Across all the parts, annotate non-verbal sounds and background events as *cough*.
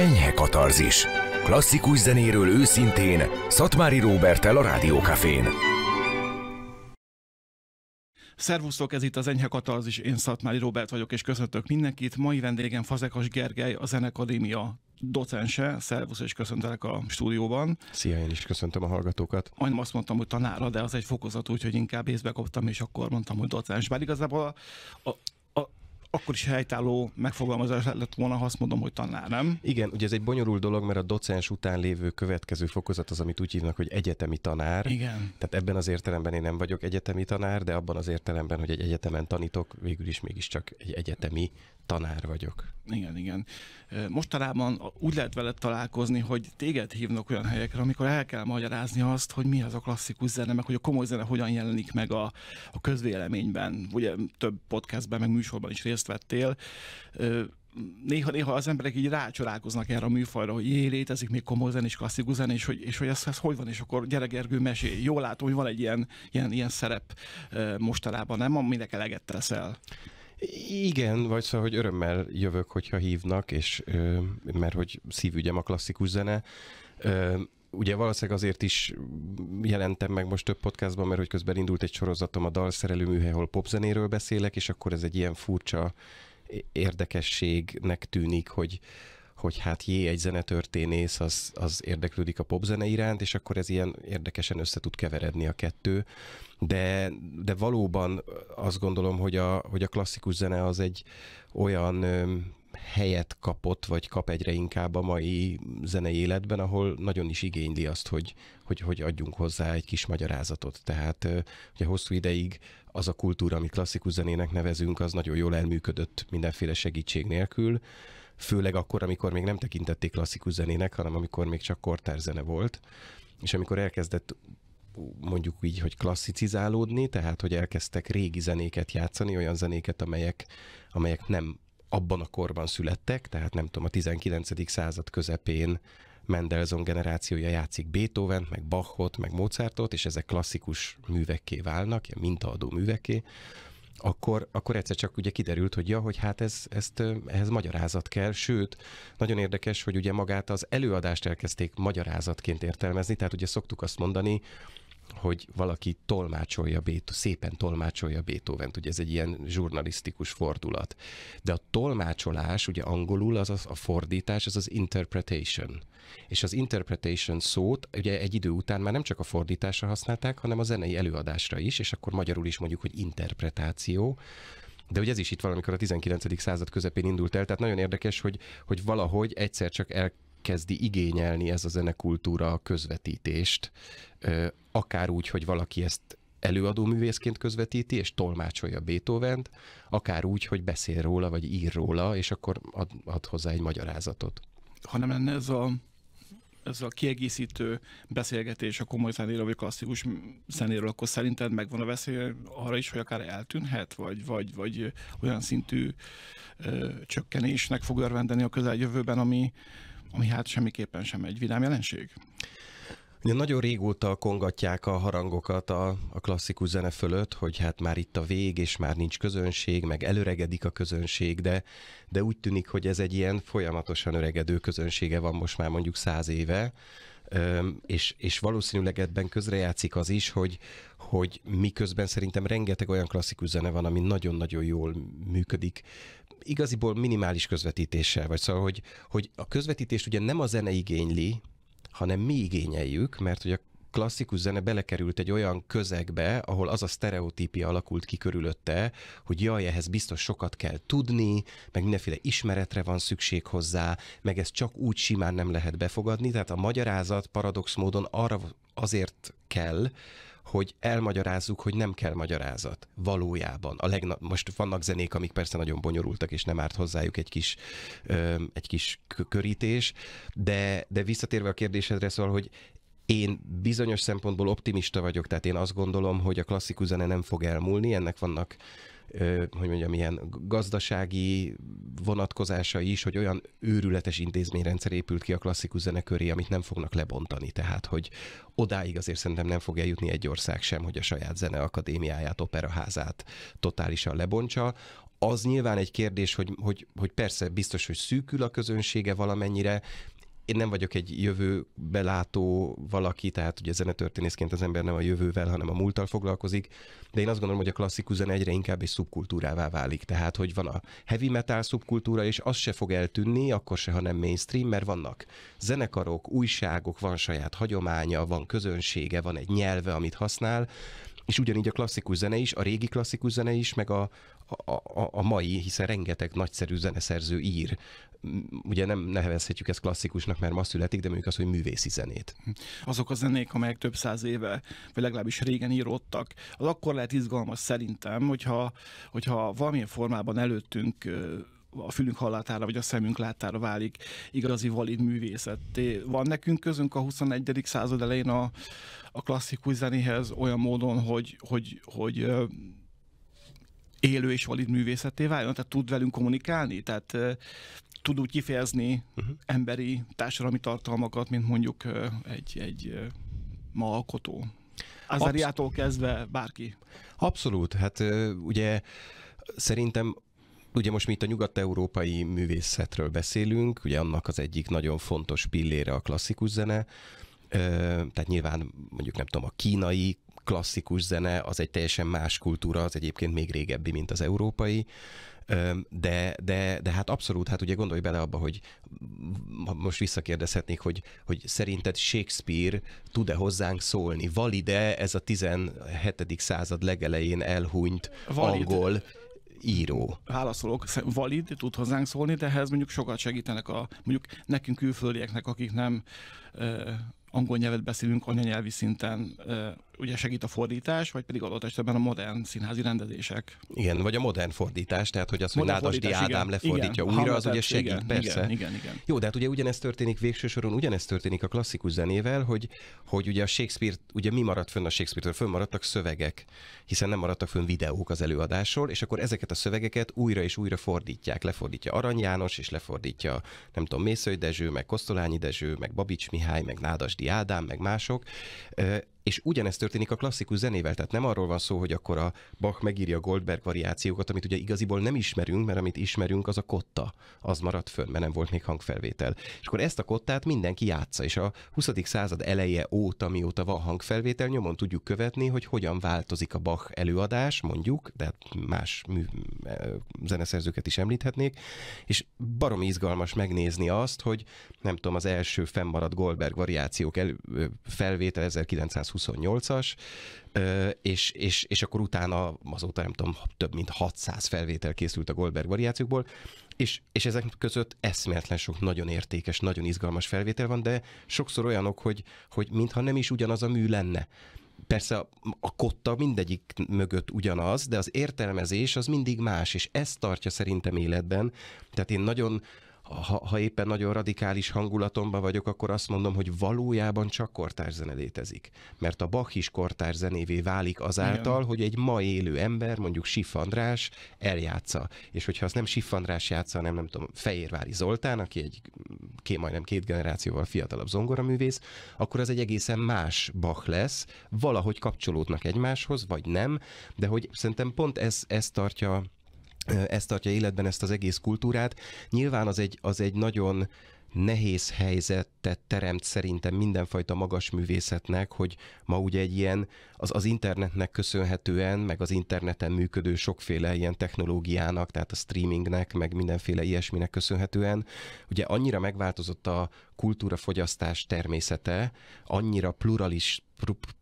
enyhe katarzis. Klasszikus zenéről őszintén, Szatmári Róbertel a Rádiókafén. Szervusztok, ez itt az Enyhe Katarzis, én Szatmári Robert vagyok, és köszöntök mindenkit. Mai vendégem Fazekas Gergely, a Zenekadémia docense. Szervusz, és köszöntelek a stúdióban. Szia, én is köszöntöm a hallgatókat. Majdnem azt mondtam, hogy tanára, de az egy fokozat, úgyhogy inkább észbe kaptam, és akkor mondtam, hogy docens. Bár igazából a, a, akkor is helytálló megfogalmazás lett volna, ha azt mondom, hogy tanár, nem? Igen, ugye ez egy bonyolult dolog, mert a docens után lévő következő fokozat az, amit úgy hívnak, hogy egyetemi tanár. Igen. Tehát ebben az értelemben én nem vagyok egyetemi tanár, de abban az értelemben, hogy egy egyetemen tanítok, végül is mégiscsak egy egyetemi tanár vagyok. Igen, igen. Mostanában úgy lehet veled találkozni, hogy téged hívnak olyan helyekre, amikor el kell magyarázni azt, hogy mi az a klasszikus zene, meg hogy a komoly zene hogyan jelenik meg a, a közvéleményben. Ugye több podcastben, meg műsorban is részt vettél néha-néha az emberek így rácsorálkoznak erre a műfajra, hogy jé, létezik még komoly zen és klasszikus zen, és hogy, és hogy ez, ez hogy van, és akkor Ergő mesél. Jól látom, hogy van egy ilyen, ilyen, ilyen szerep mostanában, nem? Aminek eleget teszel. Igen, vagy szóval, hogy örömmel jövök, hogyha hívnak, és mert hogy szívügyem a klasszikus zene. Ugye valószínűleg azért is jelentem meg most több podcastban, mert hogy közben indult egy sorozatom a dalszerelő műhely, ahol popzenéről beszélek, és akkor ez egy ilyen furcsa érdekességnek tűnik, hogy hogy hát jé, egy zenetörténész az, az érdeklődik a popzene iránt, és akkor ez ilyen érdekesen össze tud keveredni a kettő. De, de valóban azt gondolom, hogy a, hogy a klasszikus zene az egy olyan helyet kapott, vagy kap egyre inkább a mai zenei életben, ahol nagyon is igényli azt, hogy, hogy, hogy adjunk hozzá egy kis magyarázatot. Tehát ugye hosszú ideig az a kultúra, amit klasszikus zenének nevezünk, az nagyon jól elműködött mindenféle segítség nélkül, főleg akkor, amikor még nem tekintették klasszikus zenének, hanem amikor még csak zene volt, és amikor elkezdett mondjuk így, hogy klasszicizálódni, tehát hogy elkezdtek régi zenéket játszani, olyan zenéket, amelyek, amelyek nem abban a korban születtek, tehát nem tudom, a 19. század közepén Mendelzon generációja játszik beethoven meg Bachot, meg Mozartot, és ezek klasszikus művekké válnak, ilyen mintaadó művekké, akkor, akkor egyszer csak ugye kiderült, hogy ja, hogy hát ez, ezt, ehhez magyarázat kell, sőt, nagyon érdekes, hogy ugye magát az előadást elkezdték magyarázatként értelmezni, tehát ugye szoktuk azt mondani, hogy valaki tolmácsolja Beethoven, szépen tolmácsolja Beethoven, ugye ez egy ilyen journalistikus fordulat. De a tolmácsolás, ugye angolul az a fordítás, az az interpretation. És az interpretation szót ugye egy idő után már nem csak a fordításra használták, hanem a zenei előadásra is, és akkor magyarul is mondjuk, hogy interpretáció, de ugye ez is itt valamikor a 19. század közepén indult el, tehát nagyon érdekes, hogy, hogy valahogy egyszer csak el kezdi igényelni ez a zenekultúra a közvetítést, akár úgy, hogy valaki ezt előadó művészként közvetíti, és tolmácsolja Beethovent, akár úgy, hogy beszél róla, vagy ír róla, és akkor ad, ad hozzá egy magyarázatot. Hanem lenne ez a ez a kiegészítő beszélgetés a komoly zenéről, vagy klasszikus zenéről, akkor szerinted megvan a veszély arra is, hogy akár eltűnhet, vagy, vagy, vagy olyan szintű ö, csökkenésnek fog örvendeni a közeljövőben, ami, ami hát semmiképpen sem egy vidám jelenség. Ugye nagyon régóta kongatják a harangokat a, a klasszikus zene fölött, hogy hát már itt a vég, és már nincs közönség, meg előregedik a közönség, de, de úgy tűnik, hogy ez egy ilyen folyamatosan öregedő közönsége van most már mondjuk száz éve, és, és valószínűleg ebben közrejátszik az is, hogy, hogy miközben szerintem rengeteg olyan klasszikus zene van, ami nagyon-nagyon jól működik, igaziból minimális közvetítéssel, vagy szóval, hogy, hogy a közvetítést ugye nem a zene igényli, hanem mi igényeljük, mert hogy a klasszikus zene belekerült egy olyan közegbe, ahol az a sztereotípia alakult ki körülötte, hogy jaj, ehhez biztos sokat kell tudni, meg mindenféle ismeretre van szükség hozzá, meg ezt csak úgy simán nem lehet befogadni, tehát a magyarázat paradox módon arra azért kell, hogy elmagyarázzuk, hogy nem kell magyarázat valójában. A legna- most vannak zenék, amik persze nagyon bonyolultak, és nem árt hozzájuk egy kis, ö, egy kis körítés, de, de visszatérve a kérdésedre, szóval, hogy én bizonyos szempontból optimista vagyok, tehát én azt gondolom, hogy a klasszikus zene nem fog elmúlni, ennek vannak hogy mondjam, ilyen gazdasági vonatkozásai is, hogy olyan őrületes intézményrendszer épült ki a klasszikus zeneköré, amit nem fognak lebontani. Tehát, hogy odáig azért szerintem nem fog eljutni egy ország sem, hogy a saját zeneakadémiáját, operaházát totálisan lebontsa. Az nyilván egy kérdés, hogy, hogy, hogy persze biztos, hogy szűkül a közönsége valamennyire, én nem vagyok egy jövőbelátó valaki, tehát ugye zenetörténészként az ember nem a jövővel, hanem a múlttal foglalkozik, de én azt gondolom, hogy a klasszikus zene egyre inkább egy szubkultúrává válik. Tehát, hogy van a heavy metal szubkultúra, és az se fog eltűnni, akkor se, ha nem mainstream, mert vannak zenekarok, újságok, van saját hagyománya, van közönsége, van egy nyelve, amit használ, és ugyanígy a klasszikus zene is, a régi klasszikus zene is, meg a, a, a, a mai, hiszen rengeteg nagyszerű zeneszerző ír. Ugye nem nevezhetjük ezt klasszikusnak, mert ma születik, de mondjuk az, hogy művészi zenét. Azok a zenék, amelyek több száz éve, vagy legalábbis régen íródtak, az akkor lehet izgalmas szerintem, hogyha, hogyha valamilyen formában előttünk a fülünk hallatára, vagy a szemünk látára válik igazi valid művészetté. Van nekünk közünk a 21. század elején a, a klasszikus zenéhez olyan módon, hogy, hogy, hogy élő és valid művészeté váljon? Tehát tud velünk kommunikálni? Tehát tud úgy kifejezni uh-huh. emberi társadalmi tartalmakat, mint mondjuk egy, egy ma alkotó? Azariától kezdve bárki. Abszolút, hát ugye szerintem Ugye most mi itt a nyugat-európai művészetről beszélünk, ugye annak az egyik nagyon fontos pillére a klasszikus zene, tehát nyilván mondjuk nem tudom, a kínai klasszikus zene az egy teljesen más kultúra, az egyébként még régebbi, mint az európai, de, de, de hát abszolút, hát ugye gondolj bele abba, hogy most visszakérdezhetnék, hogy, hogy szerinted Shakespeare tud-e hozzánk szólni? Valide ez a 17. század legelején elhunyt Valid. angol író. Válaszolok, valid, tud hozzánk szólni, de ehhez mondjuk sokat segítenek a, mondjuk nekünk külföldieknek, akik nem ö, angol nyelvet beszélünk anyanyelvi szinten, ö, ugye segít a fordítás, vagy pedig adott esetben a modern színházi rendezések. Igen, vagy a modern fordítás, tehát hogy az, hogy Nádasdi Ádám igen, lefordítja igen, újra, az ugye segít, igen, persze. Igen, igen, igen. Jó, de hát ugye ugyanezt történik végső soron, ugyanezt történik a klasszikus zenével, hogy, hogy ugye a Shakespeare, ugye mi maradt fönn a Shakespeare-től? Fönn maradtak szövegek, hiszen nem maradtak fönn videók az előadásról, és akkor ezeket a szövegeket újra és újra fordítják. Lefordítja Arany János, és lefordítja, nem tudom, Mészői Dezső, meg Kosztolányi Dezső, meg Babics Mihály, meg Nádasdi Ádám, meg mások és ugyanezt történik a klasszikus zenével, tehát nem arról van szó, hogy akkor a Bach megírja a Goldberg variációkat, amit ugye igaziból nem ismerünk, mert amit ismerünk, az a kotta. Az maradt fönn, mert nem volt még hangfelvétel. És akkor ezt a kottát mindenki játsza, és a 20. század eleje óta, mióta van hangfelvétel, nyomon tudjuk követni, hogy hogyan változik a Bach előadás, mondjuk, de hát más mű, e, zeneszerzőket is említhetnék, és barom izgalmas megnézni azt, hogy nem tudom, az első fennmaradt Goldberg variációk elő, felvétel 1900 128-as, és, és, és akkor utána azóta nem tudom, több mint 600 felvétel készült a Goldberg variációkból, és, és ezek között eszméletlen sok nagyon értékes, nagyon izgalmas felvétel van, de sokszor olyanok, hogy, hogy mintha nem is ugyanaz a mű lenne. Persze a, a kotta mindegyik mögött ugyanaz, de az értelmezés az mindig más, és ez tartja szerintem életben. Tehát én nagyon ha, ha éppen nagyon radikális hangulatomban vagyok, akkor azt mondom, hogy valójában csak kortárs zene létezik. Mert a Bach is kortárs zenévé válik azáltal, Igen. hogy egy ma élő ember, mondjuk Sif András eljátsza. És hogyha az nem Sif András játsza, hanem nem tudom, Fejérvári Zoltán, aki egy ké, majdnem két generációval fiatalabb zongoraművész, akkor az egy egészen más Bach lesz, valahogy kapcsolódnak egymáshoz, vagy nem, de hogy szerintem pont ez, ez tartja ez tartja életben ezt az egész kultúrát. Nyilván az egy, az egy nagyon nehéz helyzetet teremt szerintem mindenfajta magas művészetnek, hogy ma ugye egy ilyen, az, az internetnek köszönhetően, meg az interneten működő sokféle ilyen technológiának, tehát a streamingnek, meg mindenféle ilyesminek köszönhetően, ugye annyira megváltozott a kultúrafogyasztás természete, annyira pluralis,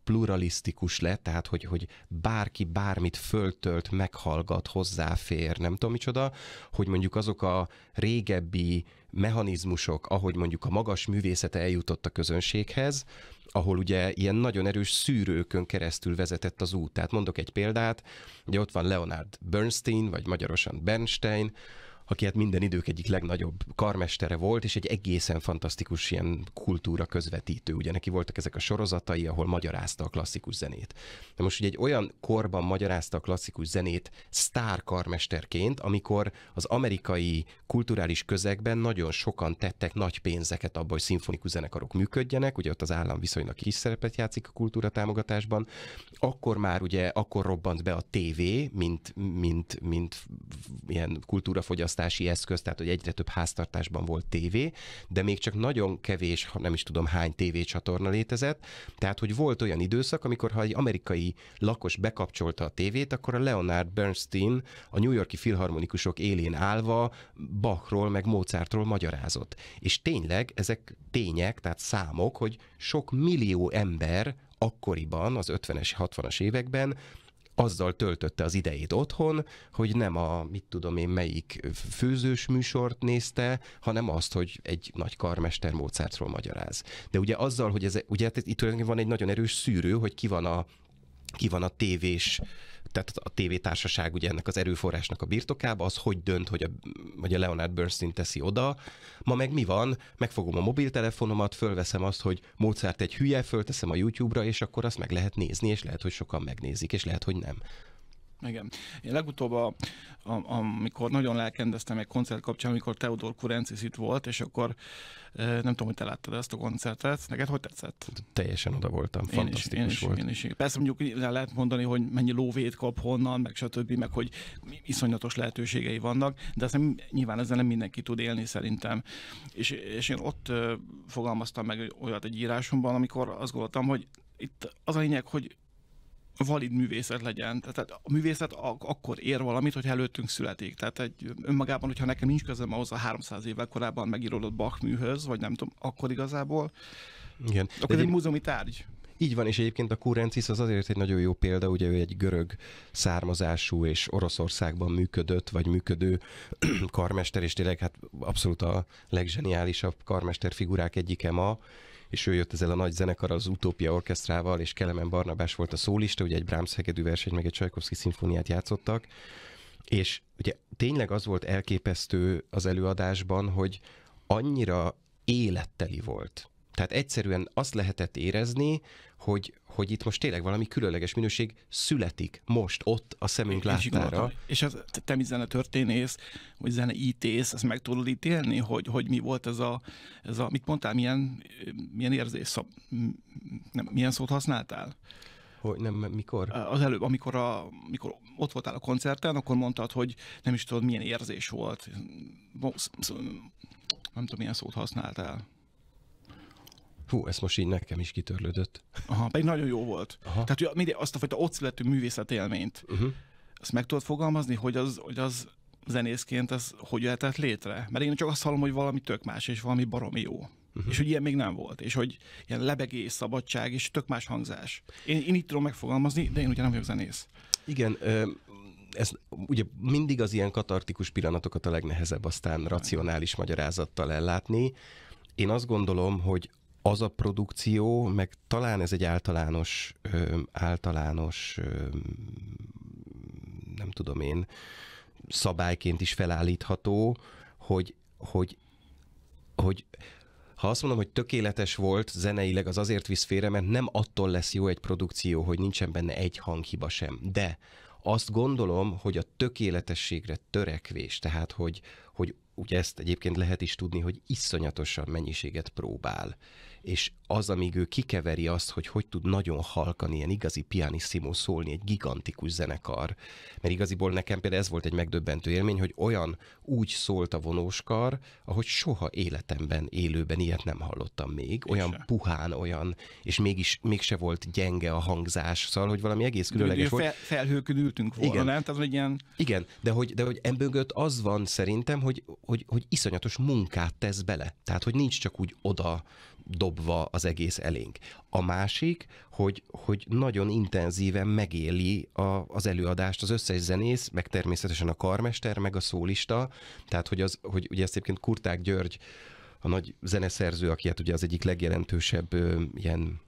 pluralisztikus lett, tehát hogy, hogy bárki bármit föltölt, meghallgat, hozzáfér, nem tudom micsoda, hogy mondjuk azok a régebbi mechanizmusok, ahogy mondjuk a magas művészete eljutott a közönséghez, ahol ugye ilyen nagyon erős szűrőkön keresztül vezetett az út. Tehát mondok egy példát, ugye ott van Leonard Bernstein, vagy magyarosan Bernstein, aki hát minden idők egyik legnagyobb karmestere volt, és egy egészen fantasztikus ilyen kultúra közvetítő. Ugye neki voltak ezek a sorozatai, ahol magyarázta a klasszikus zenét. De most ugye egy olyan korban magyarázta a klasszikus zenét sztár karmesterként, amikor az amerikai kulturális közegben nagyon sokan tettek nagy pénzeket abba, hogy szimfonikus zenekarok működjenek, ugye ott az állam viszonylag kis szerepet játszik a kultúra támogatásban, akkor már ugye, akkor robbant be a tévé, mint, mint, mint ilyen kultúrafogyasztás fogyasztási eszköz, tehát hogy egyre több háztartásban volt tévé, de még csak nagyon kevés, ha nem is tudom hány tévécsatorna létezett. Tehát, hogy volt olyan időszak, amikor ha egy amerikai lakos bekapcsolta a tévét, akkor a Leonard Bernstein a New Yorki filharmonikusok élén állva Bachról meg Mozartról magyarázott. És tényleg ezek tények, tehát számok, hogy sok millió ember akkoriban, az 50-es, 60-as években azzal töltötte az idejét otthon, hogy nem a, mit tudom én, melyik főzős műsort nézte, hanem azt, hogy egy nagy karmester Mozartról magyaráz. De ugye azzal, hogy ez, ugye hát itt van egy nagyon erős szűrő, hogy ki van a ki van a tévés tehát a tévétársaság ugye ennek az erőforrásnak a birtokába, az hogy dönt, hogy a, hogy a Leonard Bernstein teszi oda. Ma meg mi van? Megfogom a mobiltelefonomat, fölveszem azt, hogy Mozart egy hülye, fölteszem a YouTube-ra, és akkor azt meg lehet nézni, és lehet, hogy sokan megnézik, és lehet, hogy nem. Igen. Én legutóbb, a, a, amikor nagyon lelkendeztem egy koncert kapcsán, amikor Teodor Kurencis itt volt, és akkor nem tudom, hogy te láttad ezt a koncertet. Neked hogy tetszett? Teljesen oda voltam, én fantasztikus én is, volt. Én is, én is. Persze mondjuk lehet mondani, hogy mennyi lóvét kap honnan, meg stb., meg hogy iszonyatos lehetőségei vannak, de nem, nyilván ezzel nem mindenki tud élni szerintem. És, és én ott fogalmaztam meg olyat egy írásomban, amikor azt gondoltam, hogy itt az a lényeg, hogy valid művészet legyen. Tehát a művészet akkor ér valamit, hogy előttünk születik. Tehát egy, önmagában, hogyha nekem nincs közöm ahhoz a 300 évvel korábban megíródott Bach műhöz, vagy nem tudom, akkor igazából, Igen. akkor egy, egy múzeumi tárgy. Így van, és egyébként a Kurencis az azért egy nagyon jó példa, ugye ő egy görög származású és Oroszországban működött, vagy működő *clears throat* karmester, és tényleg hát abszolút a legzseniálisabb karmester figurák egyike ma, és ő jött ezzel a nagy zenekar az Utópia Orkesztrával, és Kelemen Barnabás volt a szólista, ugye egy Brahms hegedű verseny, meg egy Csajkovszki szimfóniát játszottak, és ugye tényleg az volt elképesztő az előadásban, hogy annyira életteli volt tehát egyszerűen azt lehetett érezni, hogy, hogy itt most tényleg valami különleges minőség születik most, ott a szemünk és láttára. és az, te, mi zene történész, vagy zene ítész, ezt meg tudod ítélni, hogy, hogy mi volt ez a, ez a mit mondtál, milyen, milyen érzés, szab, nem, milyen szót használtál? Hogy nem, mikor? Az előbb, amikor, a, amikor ott voltál a koncerten, akkor mondtad, hogy nem is tudod, milyen érzés volt. Nem tudom, milyen szót használtál. Hú, ez most így nekem is kitörlődött. Aha, pedig nagyon jó volt. Aha. Tehát hogy azt a fajta ott születő művészetélményt, uh-huh. azt meg tudod fogalmazni, hogy az, hogy az zenészként az hogy jöhetett létre? Mert én csak azt hallom, hogy valami tök más, és valami baromi jó. Uh-huh. És hogy ilyen még nem volt, és hogy ilyen lebegés, szabadság, és tök más hangzás. Én, én így tudom megfogalmazni, de én ugye nem vagyok zenész. Igen, ö, ez ugye mindig az ilyen katartikus pillanatokat a legnehezebb aztán racionális magyarázattal ellátni. Én azt gondolom, hogy az a produkció, meg talán ez egy általános, ö, általános ö, nem tudom én, szabályként is felállítható, hogy, hogy, hogy ha azt mondom, hogy tökéletes volt zeneileg, az azért visz félre, mert nem attól lesz jó egy produkció, hogy nincsen benne egy hanghiba sem. De azt gondolom, hogy a tökéletességre törekvés, tehát hogy, hogy ugye ezt egyébként lehet is tudni, hogy iszonyatosan mennyiséget próbál és az, amíg ő kikeveri azt, hogy hogy tud nagyon halkan ilyen igazi pianissimo szólni egy gigantikus zenekar. Mert igaziból nekem például ez volt egy megdöbbentő élmény, hogy olyan úgy szólt a vonóskar, ahogy soha életemben, élőben ilyet nem hallottam még. Olyan se. puhán, olyan, és mégis mégse volt gyenge a hangzás, szóval, hogy valami egész különleges volt. Fel, felhőkön ültünk volna, igen. nem? Tehát, hogy ilyen... Igen, de hogy, de hogy embögött az van szerintem, hogy, hogy, hogy iszonyatos munkát tesz bele. Tehát, hogy nincs csak úgy oda dobva az egész elénk. A másik, hogy, hogy nagyon intenzíven megéli a, az előadást az összes zenész, meg természetesen a karmester, meg a szólista, tehát hogy, az, hogy ugye ezt egyébként Kurták György, a nagy zeneszerző, aki hát ugye az egyik legjelentősebb ö, ilyen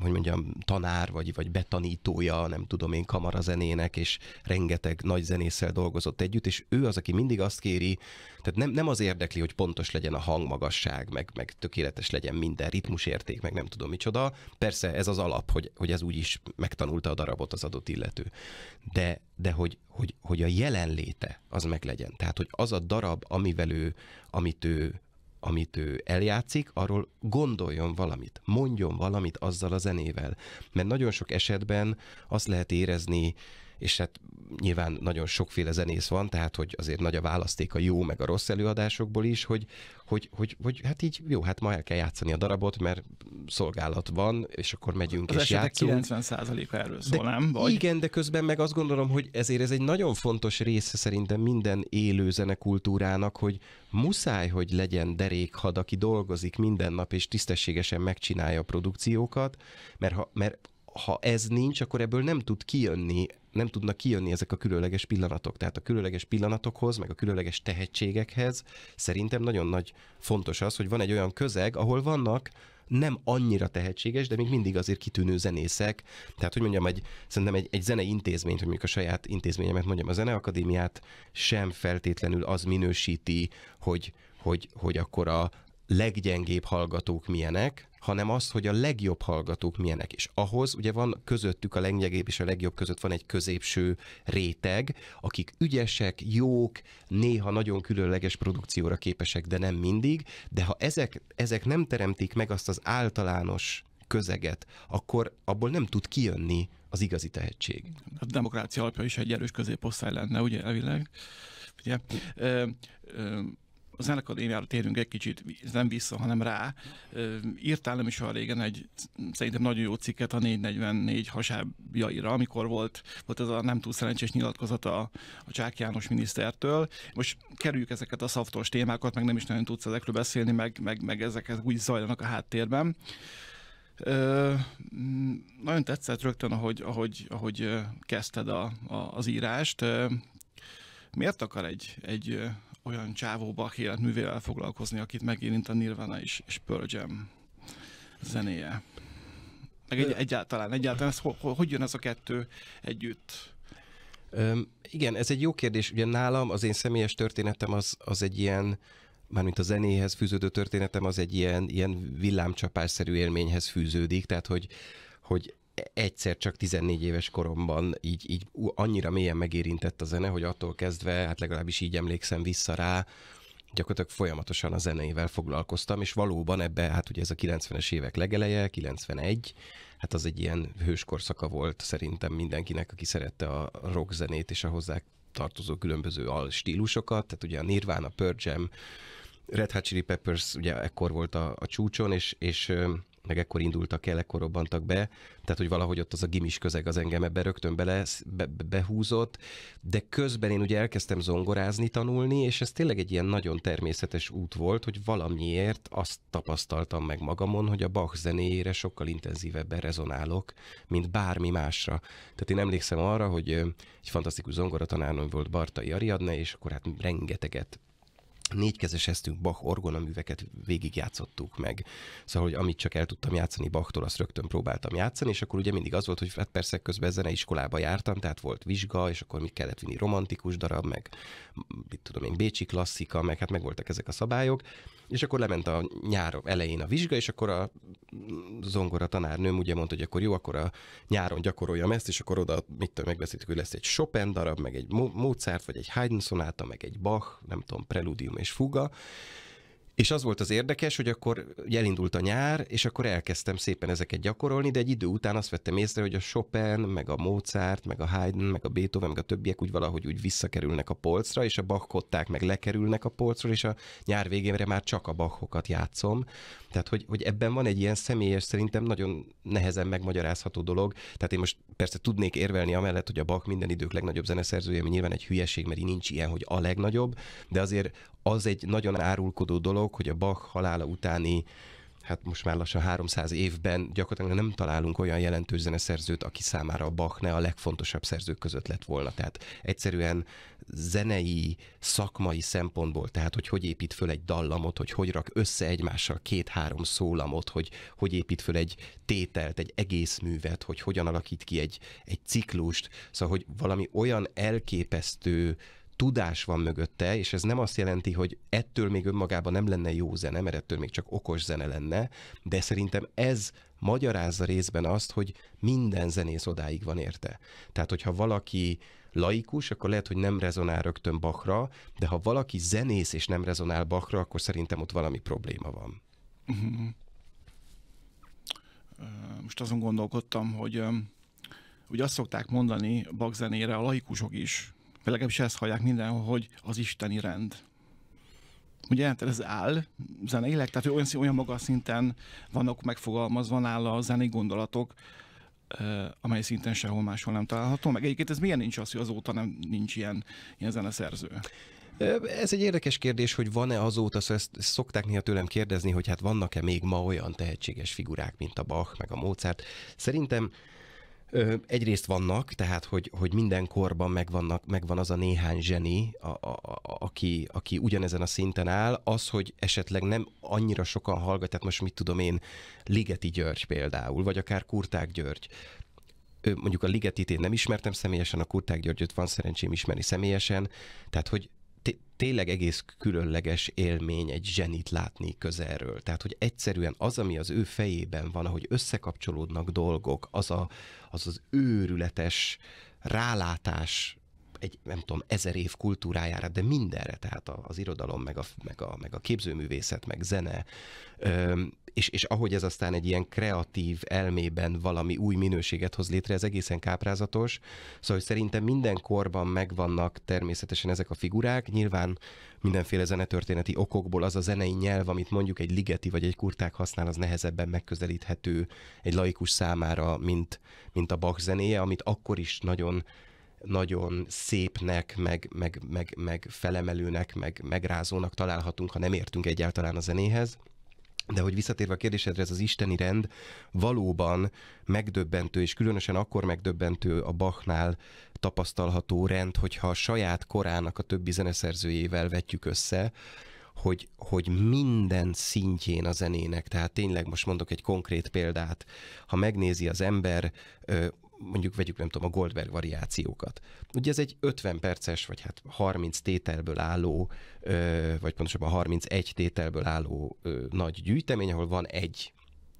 hogy mondjam, tanár, vagy, vagy betanítója, nem tudom én, kamarazenének, és rengeteg nagy zenésszel dolgozott együtt, és ő az, aki mindig azt kéri, tehát nem, nem az érdekli, hogy pontos legyen a hangmagasság, meg, meg tökéletes legyen minden ritmusérték, meg nem tudom micsoda. Persze ez az alap, hogy, hogy ez úgyis megtanulta a darabot az adott illető. De, de hogy, hogy, hogy a jelenléte az meg legyen. Tehát, hogy az a darab, amivel ő, amit ő amit ő eljátszik, arról gondoljon valamit, mondjon valamit azzal a zenével. Mert nagyon sok esetben azt lehet érezni, és hát nyilván nagyon sokféle zenész van, tehát hogy azért nagy a választék a jó meg a rossz előadásokból is, hogy, hogy, hogy, hogy hát így jó, hát ma el kell játszani a darabot, mert szolgálat van, és akkor megyünk az és játszunk. 90%-a erről szól, de, nem? Vagy? Igen, de közben meg azt gondolom, hogy ezért ez egy nagyon fontos része szerintem minden élő zenekultúrának, hogy muszáj, hogy legyen derékhad, aki dolgozik minden nap, és tisztességesen megcsinálja a produkciókat, mert ha, mert ha ez nincs, akkor ebből nem tud kijönni nem tudnak kijönni ezek a különleges pillanatok. Tehát a különleges pillanatokhoz, meg a különleges tehetségekhez szerintem nagyon nagy fontos az, hogy van egy olyan közeg, ahol vannak nem annyira tehetséges, de még mindig azért kitűnő zenészek. Tehát, hogy mondjam, egy, szerintem egy, egy zenei intézményt, hogy mondjuk a saját intézményemet mondjam, a Zeneakadémiát sem feltétlenül az minősíti, hogy, hogy, hogy akkor a, leggyengébb hallgatók milyenek, hanem azt, hogy a legjobb hallgatók milyenek is. Ahhoz ugye van közöttük a legnyegébb és a legjobb között van egy középső réteg, akik ügyesek, jók, néha nagyon különleges produkcióra képesek, de nem mindig, de ha ezek, ezek nem teremtik meg azt az általános közeget, akkor abból nem tud kijönni az igazi tehetség. A demokrácia alapja is egy erős középosztály lenne, ugye elvileg? Ugye? Ö, ö, a Zenekadémiára térünk egy kicsit, nem vissza, hanem rá. Írtál nem is olyan régen egy szerintem nagyon jó cikket a 444 hasábjaira, amikor volt, volt ez a nem túl szerencsés nyilatkozata a Csák János minisztertől. Most kerüljük ezeket a szaftos témákat, meg nem is nagyon tudsz ezekről beszélni, meg, meg, meg ezek úgy zajlanak a háttérben. Ö, nagyon tetszett rögtön, ahogy, ahogy, ahogy kezdted a, a, az írást. Miért akar egy, egy olyan csávóba, aki életművével foglalkozni, akit megérint a Nirvana is, és Pearl Jam zenéje. Meg egy, egyáltalán, egyáltalán, ez, hogy jön ez a kettő együtt? Öm, igen, ez egy jó kérdés. Ugye nálam az én személyes történetem az, az egy ilyen, mármint a zenéhez fűződő történetem az egy ilyen, ilyen villámcsapásszerű élményhez fűződik, tehát hogy, hogy egyszer csak 14 éves koromban így, így annyira mélyen megérintett a zene, hogy attól kezdve, hát legalábbis így emlékszem vissza rá, gyakorlatilag folyamatosan a zeneivel foglalkoztam, és valóban ebbe, hát ugye ez a 90-es évek legeleje, 91, hát az egy ilyen hős volt szerintem mindenkinek, aki szerette a rock zenét és a hozzá tartozó különböző stílusokat, tehát ugye a Nirvana, Pearl Jam, Red Hot Chili Peppers ugye ekkor volt a, a csúcson, és, és meg ekkor indultak el, ekkor robbantak be, tehát hogy valahogy ott az a gimis közeg az engem ebbe rögtön bele, be, behúzott, de közben én ugye elkezdtem zongorázni, tanulni, és ez tényleg egy ilyen nagyon természetes út volt, hogy valamiért azt tapasztaltam meg magamon, hogy a Bach zenéjére sokkal intenzívebben rezonálok, mint bármi másra. Tehát én emlékszem arra, hogy egy fantasztikus zongoratanárnőm volt Bartai Ariadne, és akkor hát rengeteget négykezeseztünk, Bach orgonaműveket végigjátszottuk meg. Szóval, hogy amit csak el tudtam játszani Bachtól, azt rögtön próbáltam játszani, és akkor ugye mindig az volt, hogy hát persze közben iskolába jártam, tehát volt vizsga, és akkor mi kellett vinni romantikus darab, meg mit tudom én, bécsi klasszika, meg hát megvoltak ezek a szabályok, és akkor lement a nyár elején a vizsga, és akkor a zongora tanárnőm ugye mondta, hogy akkor jó, akkor a nyáron gyakoroljam ezt, és akkor oda, mit tudom, megbeszéltük, hogy lesz egy Chopin darab, meg egy Mozart, vagy egy Haydn szonáta, meg egy Bach, nem tudom, preludium és fuga, és az volt az érdekes, hogy akkor elindult a nyár, és akkor elkezdtem szépen ezeket gyakorolni, de egy idő után azt vettem észre, hogy a Chopin, meg a Mozart, meg a Haydn, meg a Beethoven, meg a többiek úgy valahogy úgy visszakerülnek a polcra, és a bakkották meg lekerülnek a polcról, és a nyár végére már csak a bachokat játszom. Tehát, hogy, hogy ebben van egy ilyen személyes, szerintem nagyon nehezen megmagyarázható dolog. Tehát én most persze tudnék érvelni amellett, hogy a Bach minden idők legnagyobb zeneszerzője, ami nyilván egy hülyeség, mert így nincs ilyen, hogy a legnagyobb, de azért az egy nagyon árulkodó dolog, hogy a Bach halála utáni hát most már lassan 300 évben gyakorlatilag nem találunk olyan jelentős zeneszerzőt, aki számára a Bach ne a legfontosabb szerzők között lett volna. Tehát egyszerűen zenei, szakmai szempontból, tehát hogy hogy épít föl egy dallamot, hogy hogy rak össze egymással két-három szólamot, hogy hogy épít föl egy tételt, egy egész művet, hogy hogyan alakít ki egy, egy ciklust, szóval hogy valami olyan elképesztő tudás van mögötte, és ez nem azt jelenti, hogy ettől még önmagában nem lenne jó zene, mert ettől még csak okos zene lenne, de szerintem ez magyarázza részben azt, hogy minden zenész odáig van érte. Tehát, hogyha valaki laikus, akkor lehet, hogy nem rezonál rögtön Bachra, de ha valaki zenész és nem rezonál Bachra, akkor szerintem ott valami probléma van. Uh-huh. Most azon gondolkodtam, hogy ugye azt szokták mondani Bach zenére a laikusok is, vagy legalábbis ezt hallják mindenhol, hogy az isteni rend. Ugye, tehát ez áll zeneileg, tehát olyan, olyan magas szinten vannak megfogalmazva nála a zenei gondolatok, amely szinten sehol máshol nem található. Meg egyébként ez milyen nincs az, hogy azóta nem nincs ilyen, ilyen zeneszerző? Ez egy érdekes kérdés, hogy van-e azóta, szóval ezt szokták néha tőlem kérdezni, hogy hát vannak-e még ma olyan tehetséges figurák, mint a Bach, meg a Mozart. Szerintem Ö, egyrészt vannak, tehát hogy, hogy minden korban megvannak, megvan az a néhány zseni, a, a, a, aki, aki ugyanezen a szinten áll. Az, hogy esetleg nem annyira sokan hallgat, tehát most mit tudom én, Ligeti György például, vagy akár Kurták György mondjuk a Ligetit én nem ismertem személyesen, a Kurták Györgyöt van szerencsém ismerni személyesen, tehát hogy tényleg egész különleges élmény egy zsenit látni közelről. Tehát, hogy egyszerűen az, ami az ő fejében van, ahogy összekapcsolódnak dolgok, az a, az, az őrületes rálátás egy, nem tudom, ezer év kultúrájára, de mindenre, tehát az irodalom, meg a, meg a, meg a képzőművészet, meg zene, öm, és, és ahogy ez aztán egy ilyen kreatív elmében valami új minőséget hoz létre, ez egészen káprázatos. Szóval hogy szerintem minden korban megvannak természetesen ezek a figurák. Nyilván mindenféle zenetörténeti okokból az a zenei nyelv, amit mondjuk egy ligeti vagy egy kurták használ, az nehezebben megközelíthető egy laikus számára, mint, mint a Bach zenéje, amit akkor is nagyon nagyon szépnek, meg, meg, meg, meg felemelőnek, meg megrázónak találhatunk, ha nem értünk egyáltalán a zenéhez. De hogy visszatérve a kérdésedre, ez az isteni rend valóban megdöbbentő, és különösen akkor megdöbbentő a Bachnál tapasztalható rend, hogyha a saját korának a többi zeneszerzőjével vetjük össze, hogy, hogy minden szintjén a zenének, tehát tényleg most mondok egy konkrét példát, ha megnézi az ember mondjuk vegyük, nem tudom, a Goldberg variációkat. Ugye ez egy 50 perces, vagy hát 30 tételből álló, vagy pontosabban 31 tételből álló nagy gyűjtemény, ahol van egy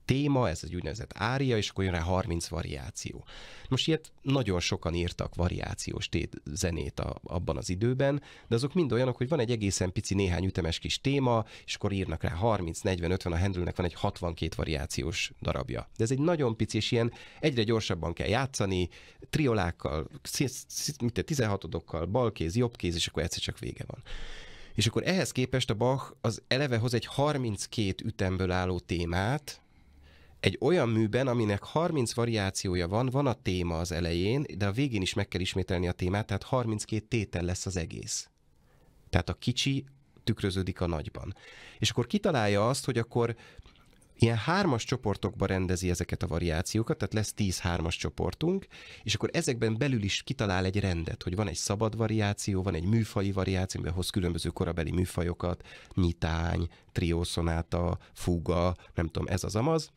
téma, ez egy úgynevezett ária, és akkor jön rá 30 variáció. Most ilyet nagyon sokan írtak variációs tét zenét a, abban az időben, de azok mind olyanok, hogy van egy egészen pici néhány ütemes kis téma, és akkor írnak rá 30, 40, 50, a Handelnek van egy 62 variációs darabja. De ez egy nagyon pici, és ilyen egyre gyorsabban kell játszani, triolákkal, 16-odokkal, balkéz, jobbkéz, és akkor egyszer csak vége van. És akkor ehhez képest a Bach az eleve hoz egy 32 ütemből álló témát, egy olyan műben, aminek 30 variációja van, van a téma az elején, de a végén is meg kell ismételni a témát, tehát 32 tétel lesz az egész. Tehát a kicsi tükröződik a nagyban. És akkor kitalálja azt, hogy akkor ilyen hármas csoportokba rendezi ezeket a variációkat, tehát lesz 10 hármas csoportunk, és akkor ezekben belül is kitalál egy rendet, hogy van egy szabad variáció, van egy műfaji variáció, amiben hoz különböző korabeli műfajokat, nyitány, triószonáta, fuga, nem tudom, ez az amaz,